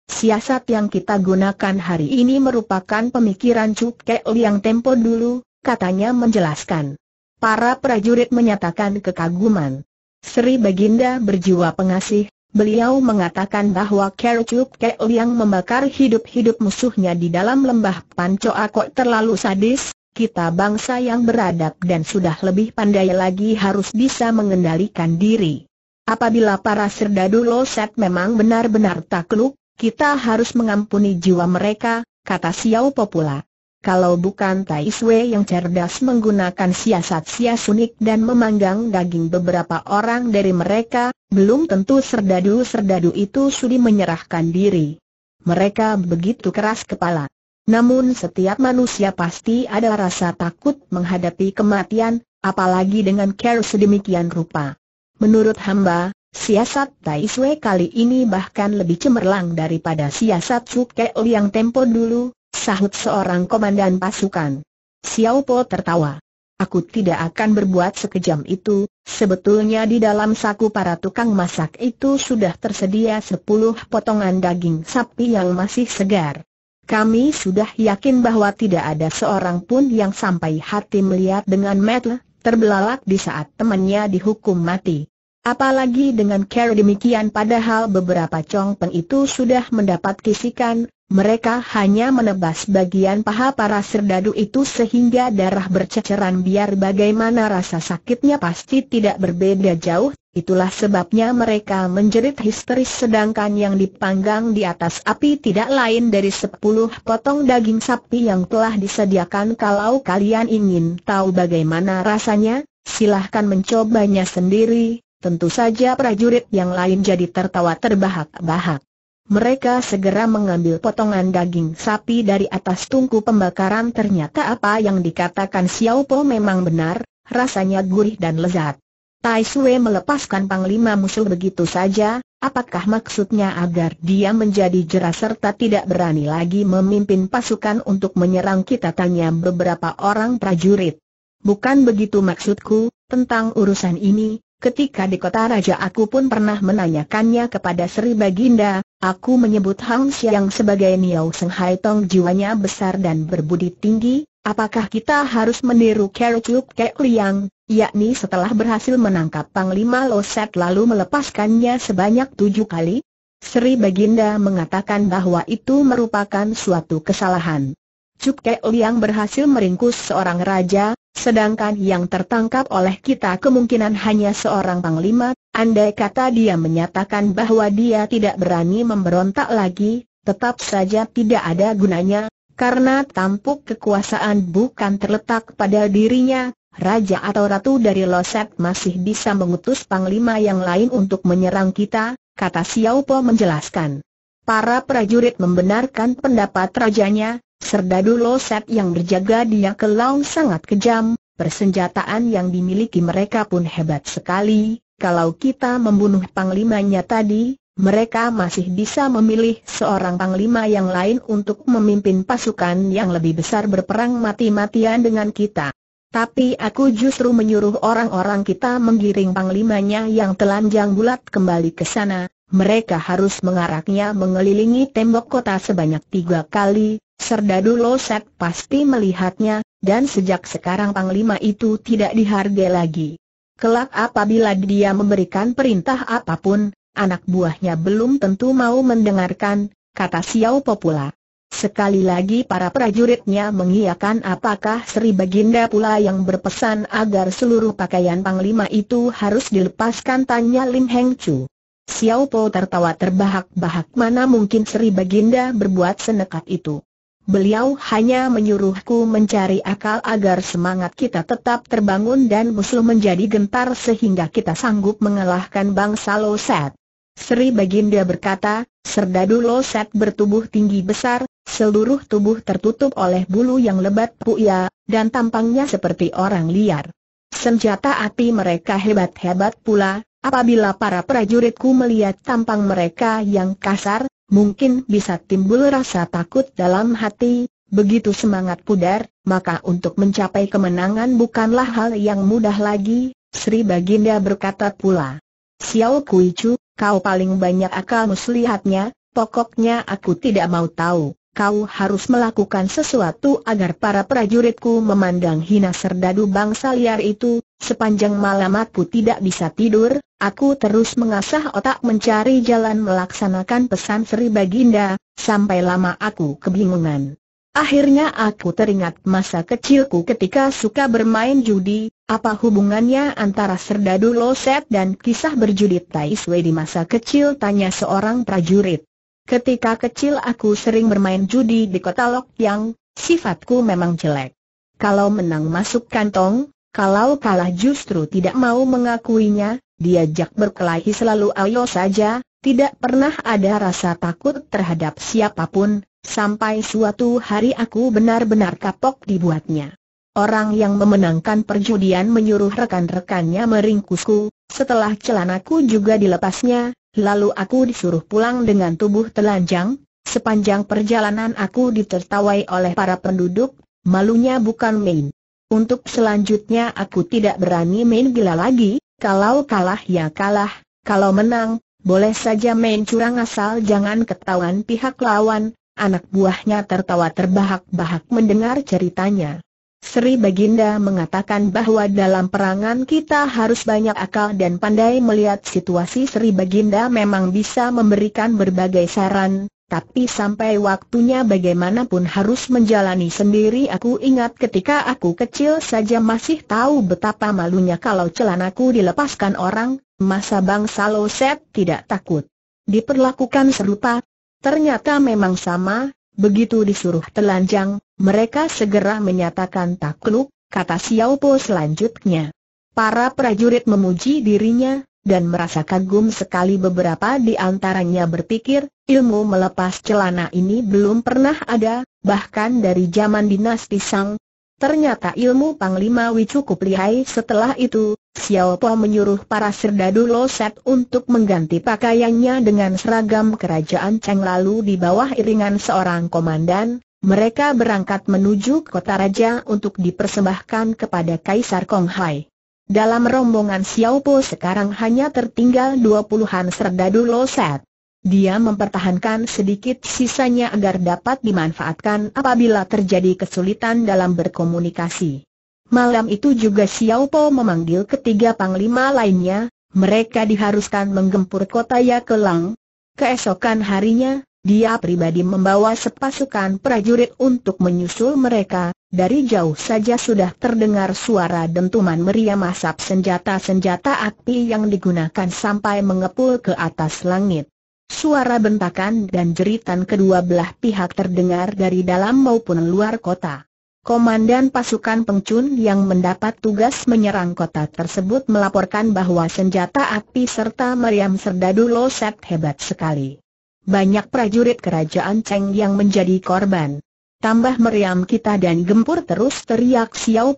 Siasat yang kita gunakan hari ini merupakan pemikiran Kek Liang Tempo dulu, katanya menjelaskan. Para prajurit menyatakan kekaguman. Sri Baginda berjiwa pengasih, Beliau mengatakan bahwa Kerchuk Keo yang membakar hidup-hidup musuhnya di dalam lembah Panco Akok terlalu sadis, kita bangsa yang beradab dan sudah lebih pandai lagi harus bisa mengendalikan diri. Apabila para serdadu loset memang benar-benar takluk, kita harus mengampuni jiwa mereka, kata Xiao Popula kalau bukan Tai Sui yang cerdas menggunakan siasat siasunik dan memanggang daging beberapa orang dari mereka, belum tentu serdadu-serdadu itu sudi menyerahkan diri. Mereka begitu keras kepala. Namun setiap manusia pasti ada rasa takut menghadapi kematian, apalagi dengan care sedemikian rupa. Menurut hamba, siasat Tai Sui kali ini bahkan lebih cemerlang daripada siasat Su Keo yang tempo dulu, Sahut seorang komandan pasukan. Xiao Po tertawa. Aku tidak akan berbuat sekejam itu, sebetulnya di dalam saku para tukang masak itu sudah tersedia sepuluh potongan daging sapi yang masih segar. Kami sudah yakin bahwa tidak ada seorang pun yang sampai hati melihat dengan metel, terbelalak di saat temannya dihukum mati. Apalagi dengan cara demikian padahal beberapa congpeng itu sudah mendapat kisikan, mereka hanya menebas bagian paha para serdadu itu sehingga darah berceceran biar bagaimana rasa sakitnya pasti tidak berbeda jauh, itulah sebabnya mereka menjerit histeris sedangkan yang dipanggang di atas api tidak lain dari sepuluh potong daging sapi yang telah disediakan kalau kalian ingin tahu bagaimana rasanya, silahkan mencobanya sendiri Tentu saja prajurit yang lain jadi tertawa terbahak-bahak. Mereka segera mengambil potongan daging sapi dari atas tungku pembakaran ternyata apa yang dikatakan Xiao Po memang benar, rasanya gurih dan lezat. Tai Sui melepaskan panglima musuh begitu saja, apakah maksudnya agar dia menjadi jerah serta tidak berani lagi memimpin pasukan untuk menyerang kita tanya beberapa orang prajurit. Bukan begitu maksudku, tentang urusan ini, Ketika di kota raja aku pun pernah menanyakannya kepada Sri Baginda, aku menyebut Hang Xiang sebagai Niau Seng Hai Tong jiwanya besar dan berbudi tinggi, apakah kita harus meniru Kerucuk Kek Liang, yakni setelah berhasil menangkap Panglima Loset lalu melepaskannya sebanyak tujuh kali? Sri Baginda mengatakan bahwa itu merupakan suatu kesalahan. Cuk Kek Liang berhasil meringkus seorang raja, Sedangkan yang tertangkap oleh kita kemungkinan hanya seorang panglima, andai kata dia menyatakan bahwa dia tidak berani memberontak lagi, tetap saja tidak ada gunanya, karena tampuk kekuasaan bukan terletak pada dirinya, raja atau ratu dari Loset masih bisa mengutus panglima yang lain untuk menyerang kita, kata Xiao Po menjelaskan. Para prajurit membenarkan pendapat rajanya, Serdadu Loset yang berjaga dia Yakelau sangat kejam, persenjataan yang dimiliki mereka pun hebat sekali, kalau kita membunuh panglimanya tadi, mereka masih bisa memilih seorang panglima yang lain untuk memimpin pasukan yang lebih besar berperang mati-matian dengan kita. Tapi aku justru menyuruh orang-orang kita menggiring panglimanya yang telanjang bulat kembali ke sana, mereka harus mengaraknya mengelilingi tembok kota sebanyak tiga kali, Serdadu Loset pasti melihatnya, dan sejak sekarang Panglima itu tidak dihargai lagi. Kelak apabila dia memberikan perintah apapun, anak buahnya belum tentu mau mendengarkan, kata Xiao Popula. Sekali lagi para prajuritnya mengiyakan apakah Sri Baginda pula yang berpesan agar seluruh pakaian Panglima itu harus dilepaskan tanya Lim Heng Chu. Xiao Po tertawa terbahak-bahak mana mungkin Sri Baginda berbuat senekat itu. Beliau hanya menyuruhku mencari akal agar semangat kita tetap terbangun dan musuh menjadi gentar sehingga kita sanggup mengalahkan bangsa Loset. Sri Baginda berkata, Serdadu Loset bertubuh tinggi besar, seluruh tubuh tertutup oleh bulu yang lebat puya, dan tampangnya seperti orang liar. Senjata api mereka hebat-hebat pula, Apabila para prajuritku melihat tampang mereka yang kasar, mungkin bisa timbul rasa takut dalam hati, begitu semangat pudar, maka untuk mencapai kemenangan bukanlah hal yang mudah lagi, Sri Baginda berkata pula. Xiao Kuicu, kau paling banyak akal muslihatnya, pokoknya aku tidak mau tahu kau harus melakukan sesuatu agar para prajuritku memandang hina serdadu bangsa liar itu, sepanjang malam aku tidak bisa tidur, aku terus mengasah otak mencari jalan melaksanakan pesan Sri Baginda, sampai lama aku kebingungan. Akhirnya aku teringat masa kecilku ketika suka bermain judi, apa hubungannya antara serdadu loset dan kisah berjudi Taiswe di masa kecil tanya seorang prajurit. Ketika kecil aku sering bermain judi di kota Lok Yang, sifatku memang jelek. Kalau menang masuk kantong, kalau kalah justru tidak mau mengakuinya, diajak berkelahi selalu ayo saja, tidak pernah ada rasa takut terhadap siapapun, sampai suatu hari aku benar-benar kapok dibuatnya. Orang yang memenangkan perjudian menyuruh rekan-rekannya meringkusku, setelah celanaku juga dilepasnya, lalu aku disuruh pulang dengan tubuh telanjang, sepanjang perjalanan aku ditertawai oleh para penduduk, malunya bukan main. Untuk selanjutnya aku tidak berani main gila lagi, kalau kalah ya kalah, kalau menang, boleh saja main curang asal jangan ketahuan pihak lawan, anak buahnya tertawa terbahak-bahak mendengar ceritanya. Sri Baginda mengatakan bahwa dalam perangan kita harus banyak akal dan pandai melihat situasi Sri Baginda memang bisa memberikan berbagai saran, tapi sampai waktunya bagaimanapun harus menjalani sendiri aku ingat ketika aku kecil saja masih tahu betapa malunya kalau celanaku dilepaskan orang, masa Bang Saloset tidak takut. Diperlakukan serupa, ternyata memang sama, Begitu disuruh telanjang, mereka segera menyatakan takluk, kata Xiao Po selanjutnya. Para prajurit memuji dirinya, dan merasa kagum sekali beberapa di antaranya berpikir, ilmu melepas celana ini belum pernah ada, bahkan dari zaman dinasti Sang, Ternyata ilmu Panglima Wei cukup lihai setelah itu, Xiao Po menyuruh para serdadu loset untuk mengganti pakaiannya dengan seragam kerajaan Cheng lalu di bawah iringan seorang komandan, mereka berangkat menuju kota raja untuk dipersembahkan kepada Kaisar Konghai. Dalam rombongan Xiao Po sekarang hanya tertinggal dua an serdadu loset. Dia mempertahankan sedikit sisanya agar dapat dimanfaatkan apabila terjadi kesulitan dalam berkomunikasi. Malam itu juga Xiao Po memanggil ketiga panglima lainnya, mereka diharuskan menggempur kota Yakelang. Keesokan harinya, dia pribadi membawa sepasukan prajurit untuk menyusul mereka, dari jauh saja sudah terdengar suara dentuman meriam asap senjata-senjata api yang digunakan sampai mengepul ke atas langit. Suara bentakan dan jeritan kedua belah pihak terdengar dari dalam maupun luar kota. Komandan pasukan pengcun yang mendapat tugas menyerang kota tersebut melaporkan bahwa senjata api serta meriam serdadu loset hebat sekali. Banyak prajurit kerajaan Cheng yang menjadi korban. Tambah meriam kita dan gempur terus teriak Xiao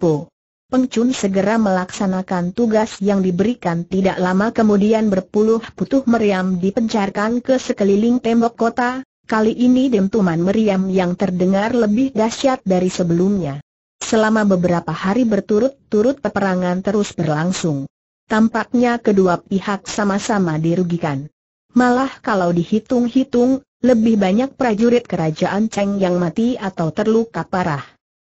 Pengcun segera melaksanakan tugas yang diberikan tidak lama kemudian berpuluh putuh meriam dipencarkan ke sekeliling tembok kota, kali ini dentuman meriam yang terdengar lebih dahsyat dari sebelumnya. Selama beberapa hari berturut-turut peperangan terus berlangsung. Tampaknya kedua pihak sama-sama dirugikan. Malah kalau dihitung-hitung, lebih banyak prajurit kerajaan Cheng yang mati atau terluka parah.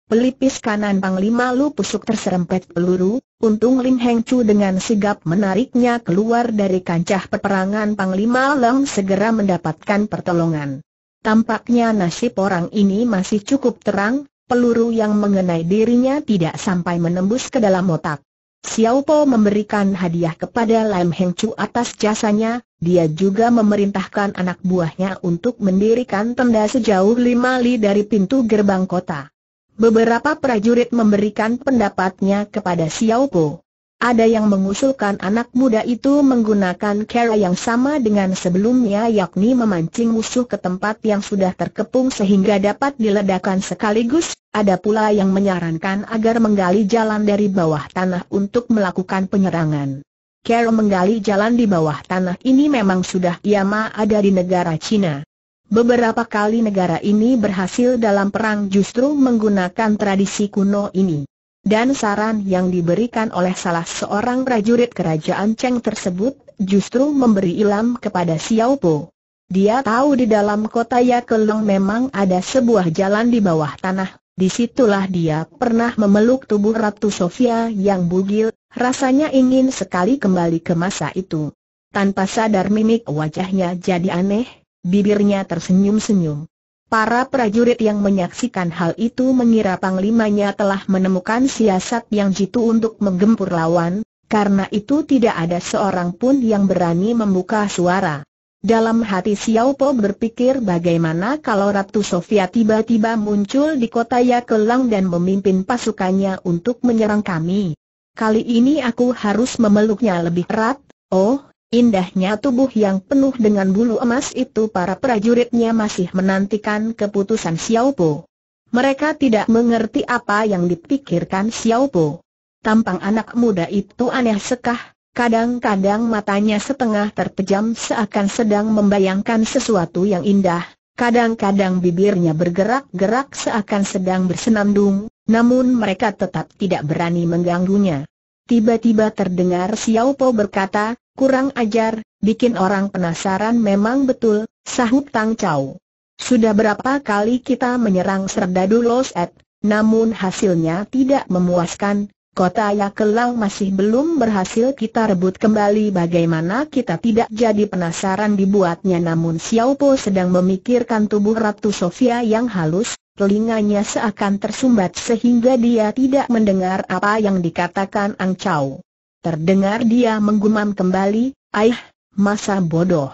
Pelipis kanan Panglima Lu Pusuk terserempet peluru, untung Lim Heng Chu dengan sigap menariknya keluar dari kancah peperangan Panglima Leng segera mendapatkan pertolongan. Tampaknya nasib orang ini masih cukup terang, peluru yang mengenai dirinya tidak sampai menembus ke dalam otak. Xiao Po memberikan hadiah kepada Lim Heng Chu atas jasanya, dia juga memerintahkan anak buahnya untuk mendirikan tenda sejauh lima li dari pintu gerbang kota. Beberapa prajurit memberikan pendapatnya kepada Xiao Po. Ada yang mengusulkan anak muda itu menggunakan cara yang sama dengan sebelumnya yakni memancing musuh ke tempat yang sudah terkepung sehingga dapat diledakkan sekaligus, ada pula yang menyarankan agar menggali jalan dari bawah tanah untuk melakukan penyerangan. Cara menggali jalan di bawah tanah ini memang sudah iama ada di negara Cina. Beberapa kali negara ini berhasil dalam perang justru menggunakan tradisi kuno ini. Dan saran yang diberikan oleh salah seorang prajurit kerajaan Cheng tersebut justru memberi ilham kepada Xiao Po. Dia tahu di dalam kota Yakelong memang ada sebuah jalan di bawah tanah. Disitulah dia pernah memeluk tubuh Ratu Sofia yang bugil, rasanya ingin sekali kembali ke masa itu. Tanpa sadar mimik wajahnya jadi aneh, bibirnya tersenyum-senyum. Para prajurit yang menyaksikan hal itu mengira panglimanya telah menemukan siasat yang jitu untuk menggempur lawan, karena itu tidak ada seorang pun yang berani membuka suara. Dalam hati Xiao Po berpikir bagaimana kalau Ratu Sofia tiba-tiba muncul di kota Yakelang dan memimpin pasukannya untuk menyerang kami. Kali ini aku harus memeluknya lebih erat, oh, Indahnya tubuh yang penuh dengan bulu emas itu para prajuritnya masih menantikan keputusan Xiao Po. Mereka tidak mengerti apa yang dipikirkan Xiao Po. Tampang anak muda itu aneh sekah, kadang-kadang matanya setengah terpejam seakan sedang membayangkan sesuatu yang indah, kadang-kadang bibirnya bergerak-gerak seakan sedang bersenandung, namun mereka tetap tidak berani mengganggunya. Tiba-tiba terdengar Xiao Po berkata, Kurang ajar, bikin orang penasaran memang betul, sahut Tang Chau. Sudah berapa kali kita menyerang Serdadu Loset, namun hasilnya tidak memuaskan, kota Yakelang masih belum berhasil kita rebut kembali bagaimana kita tidak jadi penasaran dibuatnya namun Xiao Xiaopo sedang memikirkan tubuh Ratu Sofia yang halus, telinganya seakan tersumbat sehingga dia tidak mendengar apa yang dikatakan Ang Chau. Terdengar dia menggumam kembali, aih, masa bodoh.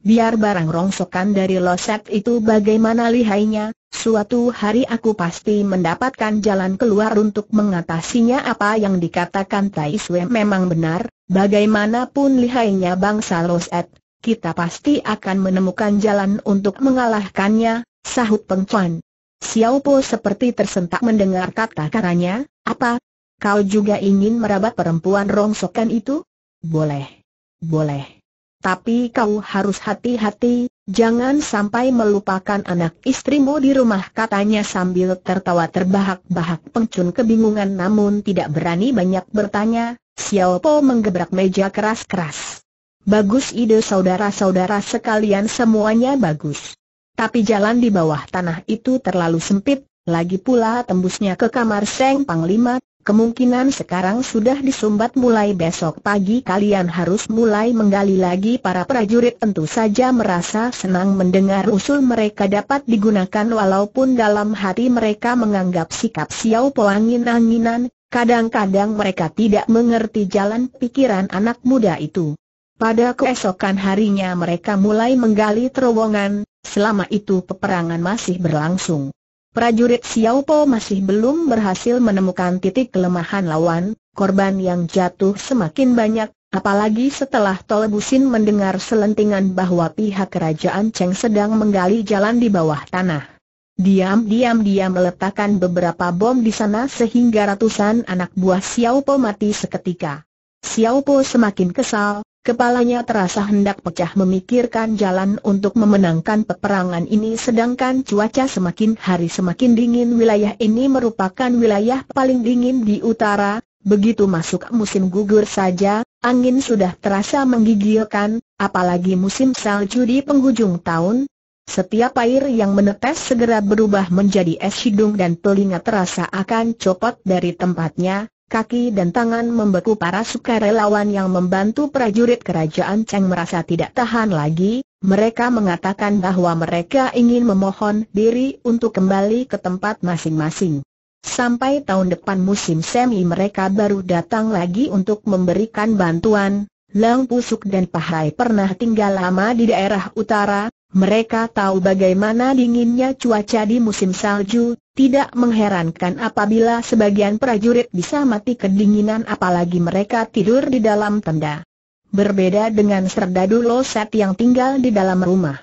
Biar barang rongsokan dari loset itu bagaimana lihainya, suatu hari aku pasti mendapatkan jalan keluar untuk mengatasinya apa yang dikatakan Tai Sui memang benar, bagaimanapun lihainya bangsa loset, kita pasti akan menemukan jalan untuk mengalahkannya, sahut Peng Chuan. Xiao Po seperti tersentak mendengar kata-katanya, apa, Kau juga ingin merabat perempuan rongsokan itu? Boleh. Boleh. Tapi kau harus hati-hati, jangan sampai melupakan anak istrimu di rumah katanya sambil tertawa terbahak-bahak pengcun kebingungan namun tidak berani banyak bertanya, Xiao Po menggebrak meja keras-keras. Bagus ide saudara-saudara sekalian semuanya bagus. Tapi jalan di bawah tanah itu terlalu sempit, lagi pula tembusnya ke kamar Seng Panglima Kemungkinan sekarang sudah disumbat mulai besok pagi kalian harus mulai menggali lagi para prajurit tentu saja merasa senang mendengar usul mereka dapat digunakan walaupun dalam hati mereka menganggap sikap Xiao Po anginan kadang-kadang mereka tidak mengerti jalan pikiran anak muda itu. Pada keesokan harinya mereka mulai menggali terowongan, selama itu peperangan masih berlangsung. Prajurit Xiao Po masih belum berhasil menemukan titik kelemahan lawan, korban yang jatuh semakin banyak, apalagi setelah Tolebusin mendengar selentingan bahwa pihak kerajaan Cheng sedang menggali jalan di bawah tanah. Diam-diam dia meletakkan beberapa bom di sana sehingga ratusan anak buah Xiao Po mati seketika. Xiao Po semakin kesal, Kepalanya terasa hendak pecah memikirkan jalan untuk memenangkan peperangan ini sedangkan cuaca semakin hari semakin dingin wilayah ini merupakan wilayah paling dingin di utara, begitu masuk musim gugur saja, angin sudah terasa menggigilkan, apalagi musim salju di penghujung tahun. Setiap air yang menetes segera berubah menjadi es hidung dan telinga terasa akan copot dari tempatnya, Kaki dan tangan membeku para sukarelawan yang membantu prajurit kerajaan Cheng merasa tidak tahan lagi, mereka mengatakan bahwa mereka ingin memohon diri untuk kembali ke tempat masing-masing. Sampai tahun depan musim semi mereka baru datang lagi untuk memberikan bantuan, Lang Pusuk dan Pahai pernah tinggal lama di daerah utara, mereka tahu bagaimana dinginnya cuaca di musim salju, tidak mengherankan apabila sebagian prajurit bisa mati kedinginan apalagi mereka tidur di dalam tenda. Berbeda dengan serdadu loset yang tinggal di dalam rumah.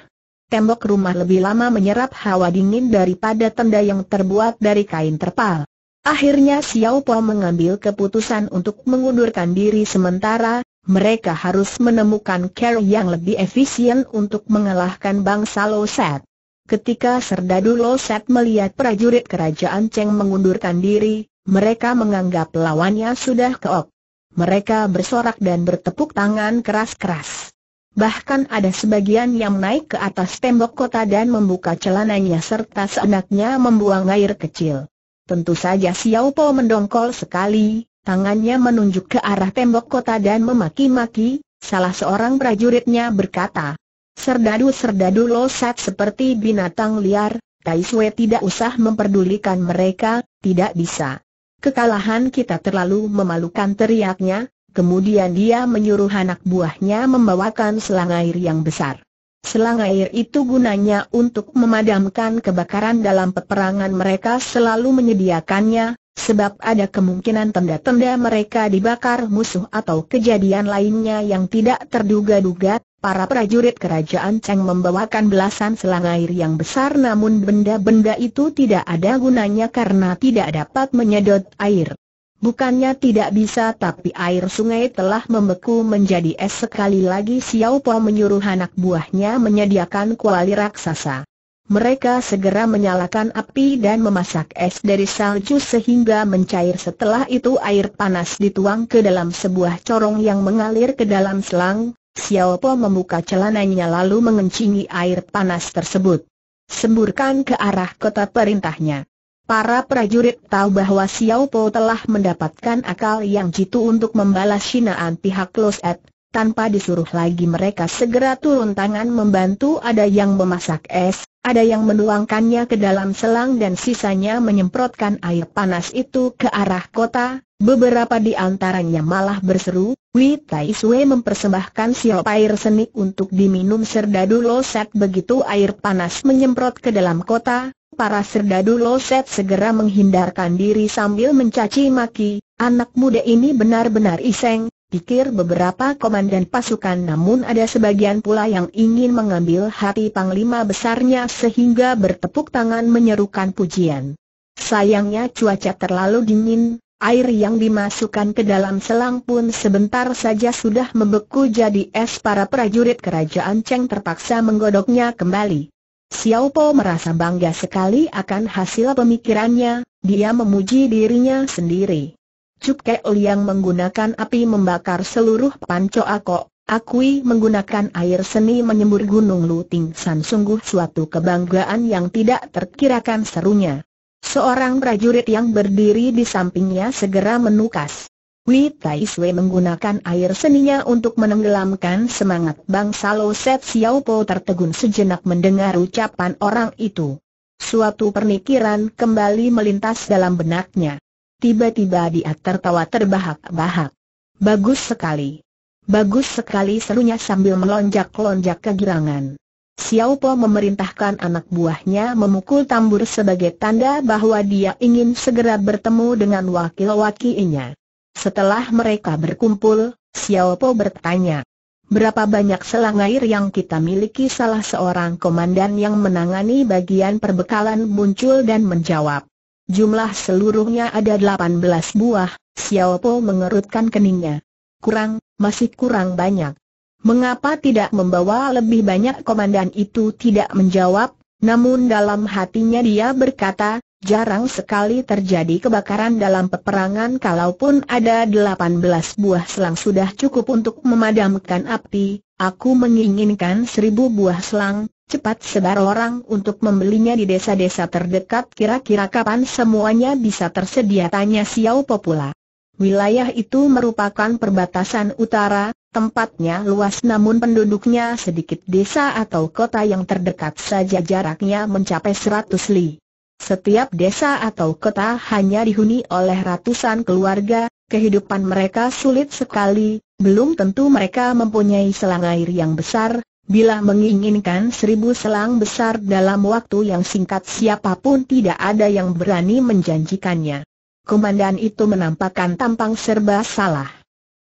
Tembok rumah lebih lama menyerap hawa dingin daripada tenda yang terbuat dari kain terpal. Akhirnya Xiao Po mengambil keputusan untuk mengundurkan diri sementara, mereka harus menemukan cara yang lebih efisien untuk mengalahkan bangsa Loset. Ketika Serdadu Loset melihat prajurit kerajaan Cheng mengundurkan diri, mereka menganggap lawannya sudah keok. Mereka bersorak dan bertepuk tangan keras-keras. Bahkan ada sebagian yang naik ke atas tembok kota dan membuka celananya serta seenaknya membuang air kecil. Tentu saja Xiao Po mendongkol sekali, tangannya menunjuk ke arah tembok kota dan memaki-maki, salah seorang prajuritnya berkata, Serdadu-serdadu losat seperti binatang liar, Tai Sui tidak usah memperdulikan mereka, tidak bisa. Kekalahan kita terlalu memalukan teriaknya, kemudian dia menyuruh anak buahnya membawakan selang air yang besar. Selang air itu gunanya untuk memadamkan kebakaran dalam peperangan mereka selalu menyediakannya, sebab ada kemungkinan tenda-tenda mereka dibakar musuh atau kejadian lainnya yang tidak terduga-duga, Para prajurit kerajaan Cheng membawakan belasan selang air yang besar namun benda-benda itu tidak ada gunanya karena tidak dapat menyedot air. Bukannya tidak bisa tapi air sungai telah membeku menjadi es sekali lagi Xiao Po menyuruh anak buahnya menyediakan kuali raksasa. Mereka segera menyalakan api dan memasak es dari salju sehingga mencair setelah itu air panas dituang ke dalam sebuah corong yang mengalir ke dalam selang, Xiao Po membuka celananya lalu mengencingi air panas tersebut. Semburkan ke arah kota perintahnya. Para prajurit tahu bahwa Xiao Po telah mendapatkan akal yang jitu untuk membalas sinaan pihak Loset. Tanpa disuruh lagi mereka segera turun tangan membantu ada yang memasak es, ada yang menuangkannya ke dalam selang dan sisanya menyemprotkan air panas itu ke arah kota, Beberapa di antaranya malah berseru, Wei Tai Sui mempersembahkan sirup air seni untuk diminum serdadu loset begitu air panas menyemprot ke dalam kota, para serdadu loset segera menghindarkan diri sambil mencaci maki, anak muda ini benar-benar iseng, pikir beberapa komandan pasukan namun ada sebagian pula yang ingin mengambil hati panglima besarnya sehingga bertepuk tangan menyerukan pujian. Sayangnya cuaca terlalu dingin, Air yang dimasukkan ke dalam selang pun sebentar saja sudah membeku jadi es para prajurit kerajaan Cheng terpaksa menggodoknya kembali. Xiao Po merasa bangga sekali akan hasil pemikirannya, dia memuji dirinya sendiri. Cuk Keol yang menggunakan api membakar seluruh panco aku, Akui menggunakan air seni menyembur gunung Luting San sungguh suatu kebanggaan yang tidak terkirakan serunya. Seorang prajurit yang berdiri di sampingnya segera menukas. Wei Tai Sui menggunakan air seninya untuk menenggelamkan semangat bangsa Lo Set Xiao Po tertegun sejenak mendengar ucapan orang itu. Suatu pernikiran kembali melintas dalam benaknya. Tiba-tiba dia tertawa terbahak-bahak. Bagus sekali. Bagus sekali serunya sambil melonjak-lonjak kegirangan. Xiao Po memerintahkan anak buahnya memukul tambur sebagai tanda bahwa dia ingin segera bertemu dengan wakil-wakilnya. Setelah mereka berkumpul, Xiao Po bertanya, Berapa banyak selang air yang kita miliki salah seorang komandan yang menangani bagian perbekalan muncul dan menjawab. Jumlah seluruhnya ada 18 buah, Xiao Po mengerutkan keningnya. Kurang, masih kurang banyak. Mengapa tidak membawa lebih banyak komandan itu tidak menjawab, namun dalam hatinya dia berkata, jarang sekali terjadi kebakaran dalam peperangan kalaupun ada 18 buah selang sudah cukup untuk memadamkan api, aku menginginkan 1000 buah selang, cepat sebar orang untuk membelinya di desa-desa terdekat kira-kira kapan semuanya bisa tersedia tanya Xiao Popula. Wilayah itu merupakan perbatasan utara, tempatnya luas namun penduduknya sedikit desa atau kota yang terdekat saja jaraknya mencapai 100 li. Setiap desa atau kota hanya dihuni oleh ratusan keluarga, kehidupan mereka sulit sekali, belum tentu mereka mempunyai selang air yang besar, bila menginginkan seribu selang besar dalam waktu yang singkat siapapun tidak ada yang berani menjanjikannya komandan itu menampakkan tampang serba salah.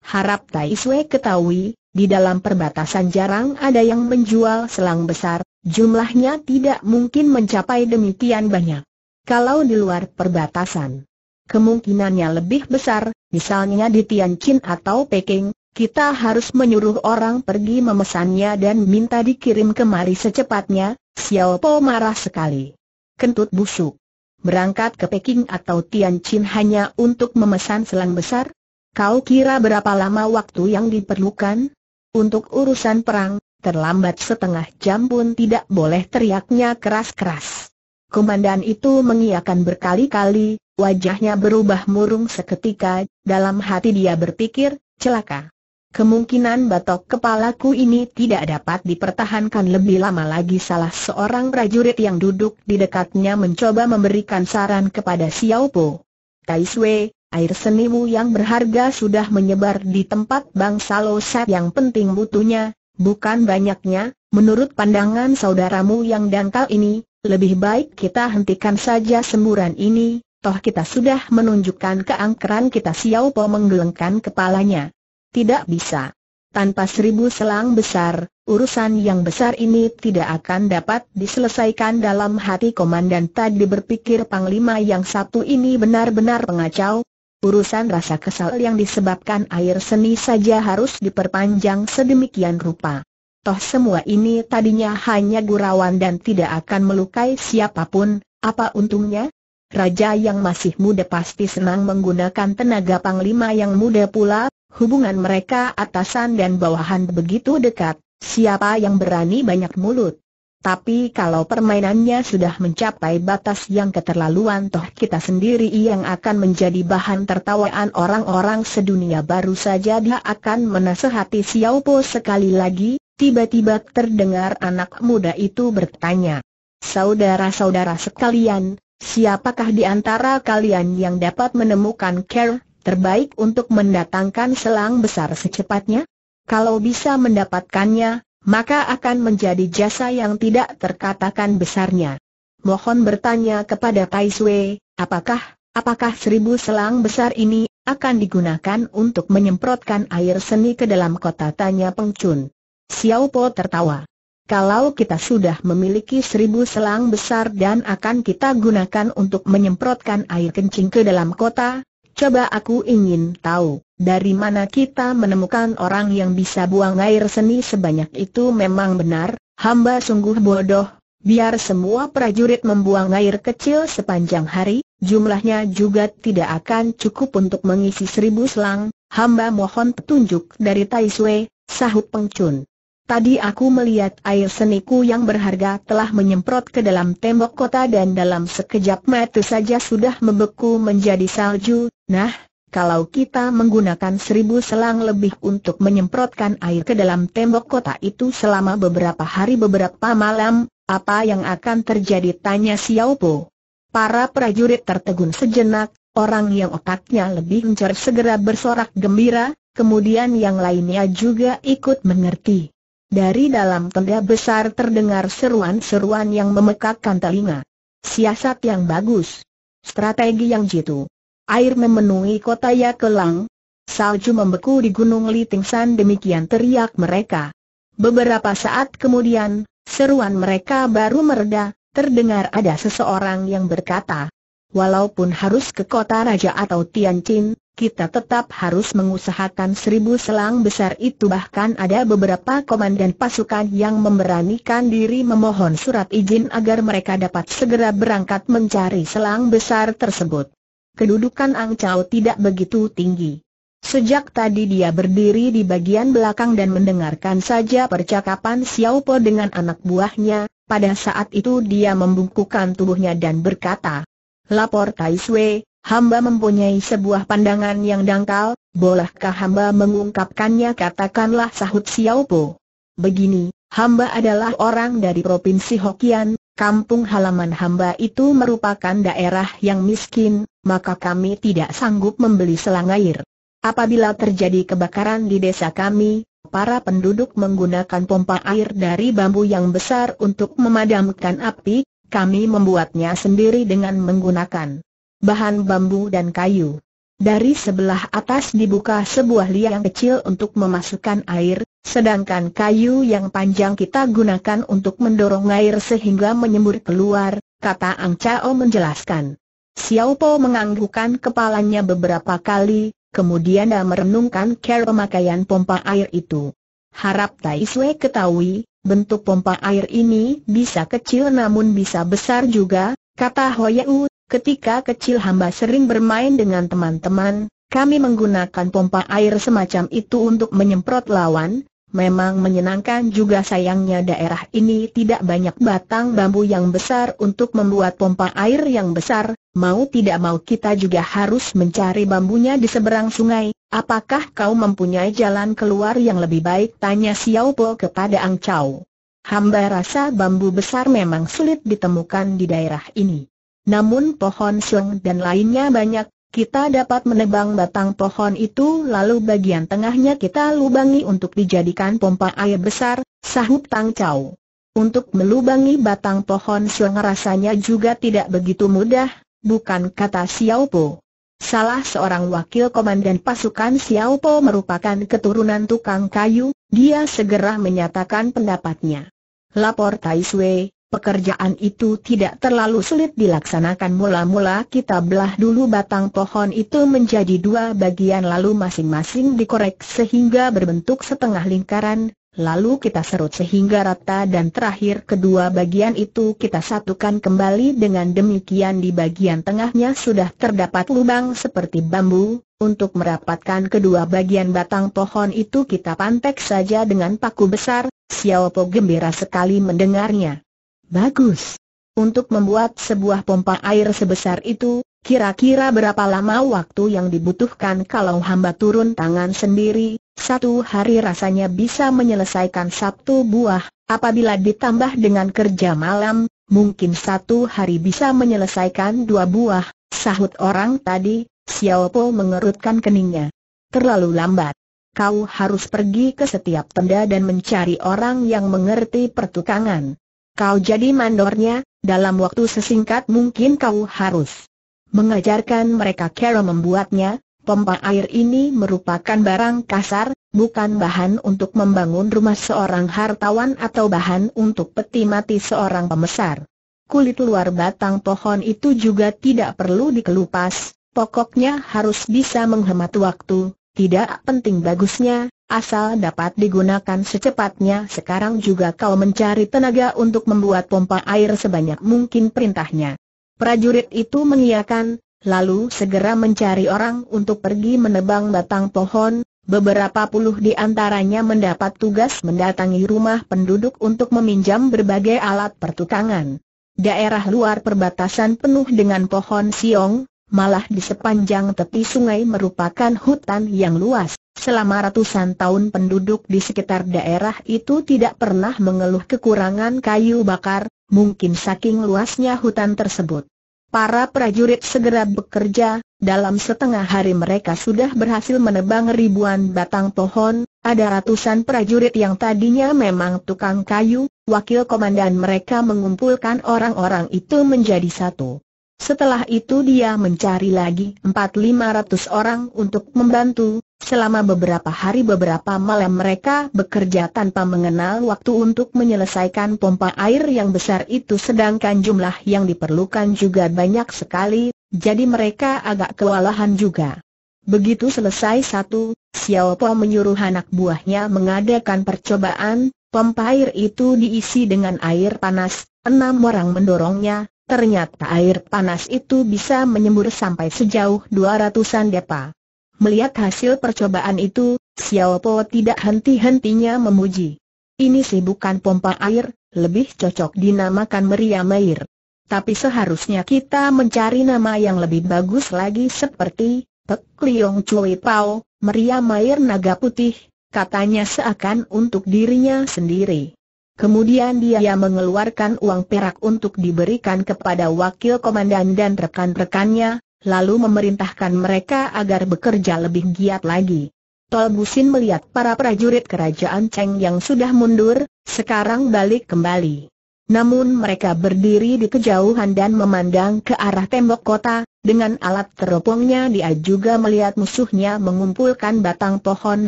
Harap Tai Sui ketahui, di dalam perbatasan jarang ada yang menjual selang besar, jumlahnya tidak mungkin mencapai demikian banyak. Kalau di luar perbatasan, kemungkinannya lebih besar, misalnya di Tianjin atau Peking, kita harus menyuruh orang pergi memesannya dan minta dikirim kemari secepatnya, Xiao Po marah sekali. Kentut busuk berangkat ke Peking atau Tianjin hanya untuk memesan selang besar? Kau kira berapa lama waktu yang diperlukan? Untuk urusan perang, terlambat setengah jam pun tidak boleh teriaknya keras-keras. Komandan itu mengiakan berkali-kali, wajahnya berubah murung seketika, dalam hati dia berpikir, celaka. Kemungkinan batok kepalaku ini tidak dapat dipertahankan lebih lama lagi salah seorang prajurit yang duduk di dekatnya mencoba memberikan saran kepada Xiao Po. Tai Sui, air senimu yang berharga sudah menyebar di tempat bangsa Loset yang penting butuhnya, bukan banyaknya, menurut pandangan saudaramu yang dangkal ini, lebih baik kita hentikan saja semburan ini, toh kita sudah menunjukkan keangkeran kita Xiao Po menggelengkan kepalanya tidak bisa. Tanpa seribu selang besar, urusan yang besar ini tidak akan dapat diselesaikan dalam hati komandan tadi berpikir Panglima yang satu ini benar-benar pengacau. Urusan rasa kesal yang disebabkan air seni saja harus diperpanjang sedemikian rupa. Toh semua ini tadinya hanya gurauan dan tidak akan melukai siapapun, apa untungnya? raja yang masih muda pasti senang menggunakan tenaga panglima yang muda pula, hubungan mereka atasan dan bawahan begitu dekat, siapa yang berani banyak mulut. Tapi kalau permainannya sudah mencapai batas yang keterlaluan toh kita sendiri yang akan menjadi bahan tertawaan orang-orang sedunia baru saja dia akan menasehati Xiao Po sekali lagi, tiba-tiba terdengar anak muda itu bertanya. Saudara-saudara sekalian, Siapakah di antara kalian yang dapat menemukan care terbaik untuk mendatangkan selang besar secepatnya? Kalau bisa mendapatkannya, maka akan menjadi jasa yang tidak terkatakan besarnya. Mohon bertanya kepada Tai Sui, apakah, apakah seribu selang besar ini akan digunakan untuk menyemprotkan air seni ke dalam kota? Tanya Pengcun. Xiao Po tertawa. Kalau kita sudah memiliki seribu selang besar dan akan kita gunakan untuk menyemprotkan air kencing ke dalam kota, coba aku ingin tahu, dari mana kita menemukan orang yang bisa buang air seni sebanyak itu memang benar, hamba sungguh bodoh, biar semua prajurit membuang air kecil sepanjang hari, jumlahnya juga tidak akan cukup untuk mengisi seribu selang, hamba mohon petunjuk dari Tai Sui, sahut pengcun. Tadi aku melihat air seniku yang berharga telah menyemprot ke dalam tembok kota dan dalam sekejap mata saja sudah membeku menjadi salju. Nah, kalau kita menggunakan seribu selang lebih untuk menyemprotkan air ke dalam tembok kota itu selama beberapa hari beberapa malam, apa yang akan terjadi tanya Xiao Po. Para prajurit tertegun sejenak, orang yang otaknya lebih encer segera bersorak gembira, kemudian yang lainnya juga ikut mengerti. Dari dalam tenda besar terdengar seruan-seruan yang memekakkan telinga. Siasat yang bagus. Strategi yang jitu. Air memenuhi kota Yakelang. Salju membeku di Gunung Litingsan demikian teriak mereka. Beberapa saat kemudian, seruan mereka baru mereda, terdengar ada seseorang yang berkata, Walaupun harus ke kota raja atau Tianjin, kita tetap harus mengusahakan seribu selang besar itu bahkan ada beberapa komandan pasukan yang memberanikan diri memohon surat izin agar mereka dapat segera berangkat mencari selang besar tersebut. Kedudukan Ang Chao tidak begitu tinggi. Sejak tadi dia berdiri di bagian belakang dan mendengarkan saja percakapan Xiao Po dengan anak buahnya, pada saat itu dia membungkukkan tubuhnya dan berkata, Lapor Tai Sui, Hamba mempunyai sebuah pandangan yang dangkal, bolehkah hamba mengungkapkannya katakanlah sahut Xiao Po. Begini, hamba adalah orang dari Provinsi Hokian, kampung halaman hamba itu merupakan daerah yang miskin, maka kami tidak sanggup membeli selang air. Apabila terjadi kebakaran di desa kami, para penduduk menggunakan pompa air dari bambu yang besar untuk memadamkan api, kami membuatnya sendiri dengan menggunakan bahan bambu dan kayu. Dari sebelah atas dibuka sebuah liang kecil untuk memasukkan air, sedangkan kayu yang panjang kita gunakan untuk mendorong air sehingga menyembur keluar, kata Ang Chao menjelaskan. Xiao Po menganggukkan kepalanya beberapa kali, kemudian dia merenungkan cara pemakaian pompa air itu. Harap Tai Sui ketahui, bentuk pompa air ini bisa kecil namun bisa besar juga, kata Hoya Wu. Ketika kecil hamba sering bermain dengan teman-teman, kami menggunakan pompa air semacam itu untuk menyemprot lawan, memang menyenangkan juga sayangnya daerah ini tidak banyak batang bambu yang besar untuk membuat pompa air yang besar, mau tidak mau kita juga harus mencari bambunya di seberang sungai, apakah kau mempunyai jalan keluar yang lebih baik tanya Xiao Po kepada Ang Chau. Hamba rasa bambu besar memang sulit ditemukan di daerah ini. Namun pohon sung dan lainnya banyak, kita dapat menebang batang pohon itu lalu bagian tengahnya kita lubangi untuk dijadikan pompa air besar, sahut Tang Chau. Untuk melubangi batang pohon sung rasanya juga tidak begitu mudah, bukan kata Xiao Po. Salah seorang wakil komandan pasukan Xiao Po merupakan keturunan tukang kayu, dia segera menyatakan pendapatnya. Lapor Tai Sui, Pekerjaan itu tidak terlalu sulit dilaksanakan mula-mula kita belah dulu batang pohon itu menjadi dua bagian lalu masing-masing dikorek sehingga berbentuk setengah lingkaran, lalu kita serut sehingga rata dan terakhir kedua bagian itu kita satukan kembali dengan demikian di bagian tengahnya sudah terdapat lubang seperti bambu, untuk merapatkan kedua bagian batang pohon itu kita pantek saja dengan paku besar, Xiao Po gembira sekali mendengarnya. Bagus. Untuk membuat sebuah pompa air sebesar itu, kira-kira berapa lama waktu yang dibutuhkan kalau hamba turun tangan sendiri? Satu hari rasanya bisa menyelesaikan satu buah, apabila ditambah dengan kerja malam, mungkin satu hari bisa menyelesaikan dua buah, sahut orang tadi, Xiao Xiaopo mengerutkan keningnya. Terlalu lambat. Kau harus pergi ke setiap tenda dan mencari orang yang mengerti pertukangan. Kau jadi mandornya, dalam waktu sesingkat mungkin kau harus mengajarkan mereka cara membuatnya, pompa air ini merupakan barang kasar, bukan bahan untuk membangun rumah seorang hartawan atau bahan untuk peti mati seorang pemesar. Kulit luar batang pohon itu juga tidak perlu dikelupas, pokoknya harus bisa menghemat waktu, tidak penting bagusnya, Asal dapat digunakan secepatnya sekarang juga kau mencari tenaga untuk membuat pompa air sebanyak mungkin perintahnya. Prajurit itu mengiakan, lalu segera mencari orang untuk pergi menebang batang pohon, Beberapa puluh di antaranya mendapat tugas mendatangi rumah penduduk untuk meminjam berbagai alat pertukangan. Daerah luar perbatasan penuh dengan pohon siong, malah di sepanjang tepi sungai merupakan hutan yang luas. Selama ratusan tahun penduduk di sekitar daerah itu tidak pernah mengeluh kekurangan kayu bakar, mungkin saking luasnya hutan tersebut. Para prajurit segera bekerja, dalam setengah hari mereka sudah berhasil menebang ribuan batang pohon, ada ratusan prajurit yang tadinya memang tukang kayu, wakil komandan mereka mengumpulkan orang-orang itu menjadi satu. Setelah itu dia mencari lagi 4-500 orang untuk membantu, selama beberapa hari beberapa malam mereka bekerja tanpa mengenal waktu untuk menyelesaikan pompa air yang besar itu sedangkan jumlah yang diperlukan juga banyak sekali, jadi mereka agak kewalahan juga. Begitu selesai satu, Xiao Po menyuruh anak buahnya mengadakan percobaan, pompa air itu diisi dengan air panas, enam orang mendorongnya, Ternyata air panas itu bisa menyembur sampai sejauh dua ratusan depa. Melihat hasil percobaan itu, Xiao Po tidak henti-hentinya memuji. Ini sih bukan pompa air, lebih cocok dinamakan meriam air. Tapi seharusnya kita mencari nama yang lebih bagus lagi seperti Pek Liong Cui Pao, meriam air naga putih, katanya seakan untuk dirinya sendiri. Kemudian dia mengeluarkan uang perak untuk diberikan kepada wakil komandan dan rekan-rekannya, lalu memerintahkan mereka agar bekerja lebih giat lagi. Tol Busin melihat para prajurit kerajaan Cheng yang sudah mundur, sekarang balik kembali. Namun mereka berdiri di kejauhan dan memandang ke arah tembok kota, dengan alat teropongnya dia juga melihat musuhnya mengumpulkan batang pohon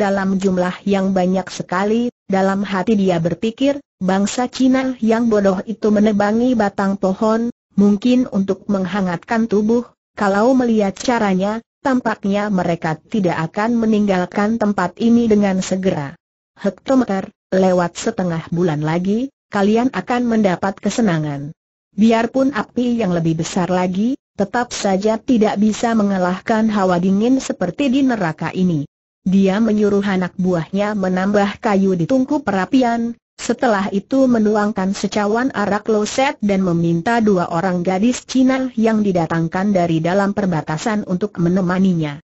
dalam jumlah yang banyak sekali, dalam hati dia berpikir, Bangsa Cina yang bodoh itu menebangi batang pohon, mungkin untuk menghangatkan tubuh, kalau melihat caranya, tampaknya mereka tidak akan meninggalkan tempat ini dengan segera. Hektometer, lewat setengah bulan lagi, kalian akan mendapat kesenangan. Biarpun api yang lebih besar lagi, tetap saja tidak bisa mengalahkan hawa dingin seperti di neraka ini. Dia menyuruh anak buahnya menambah kayu di tungku perapian, setelah itu menuangkan secawan arak loset dan meminta dua orang gadis Cina yang didatangkan dari dalam perbatasan untuk menemaninya.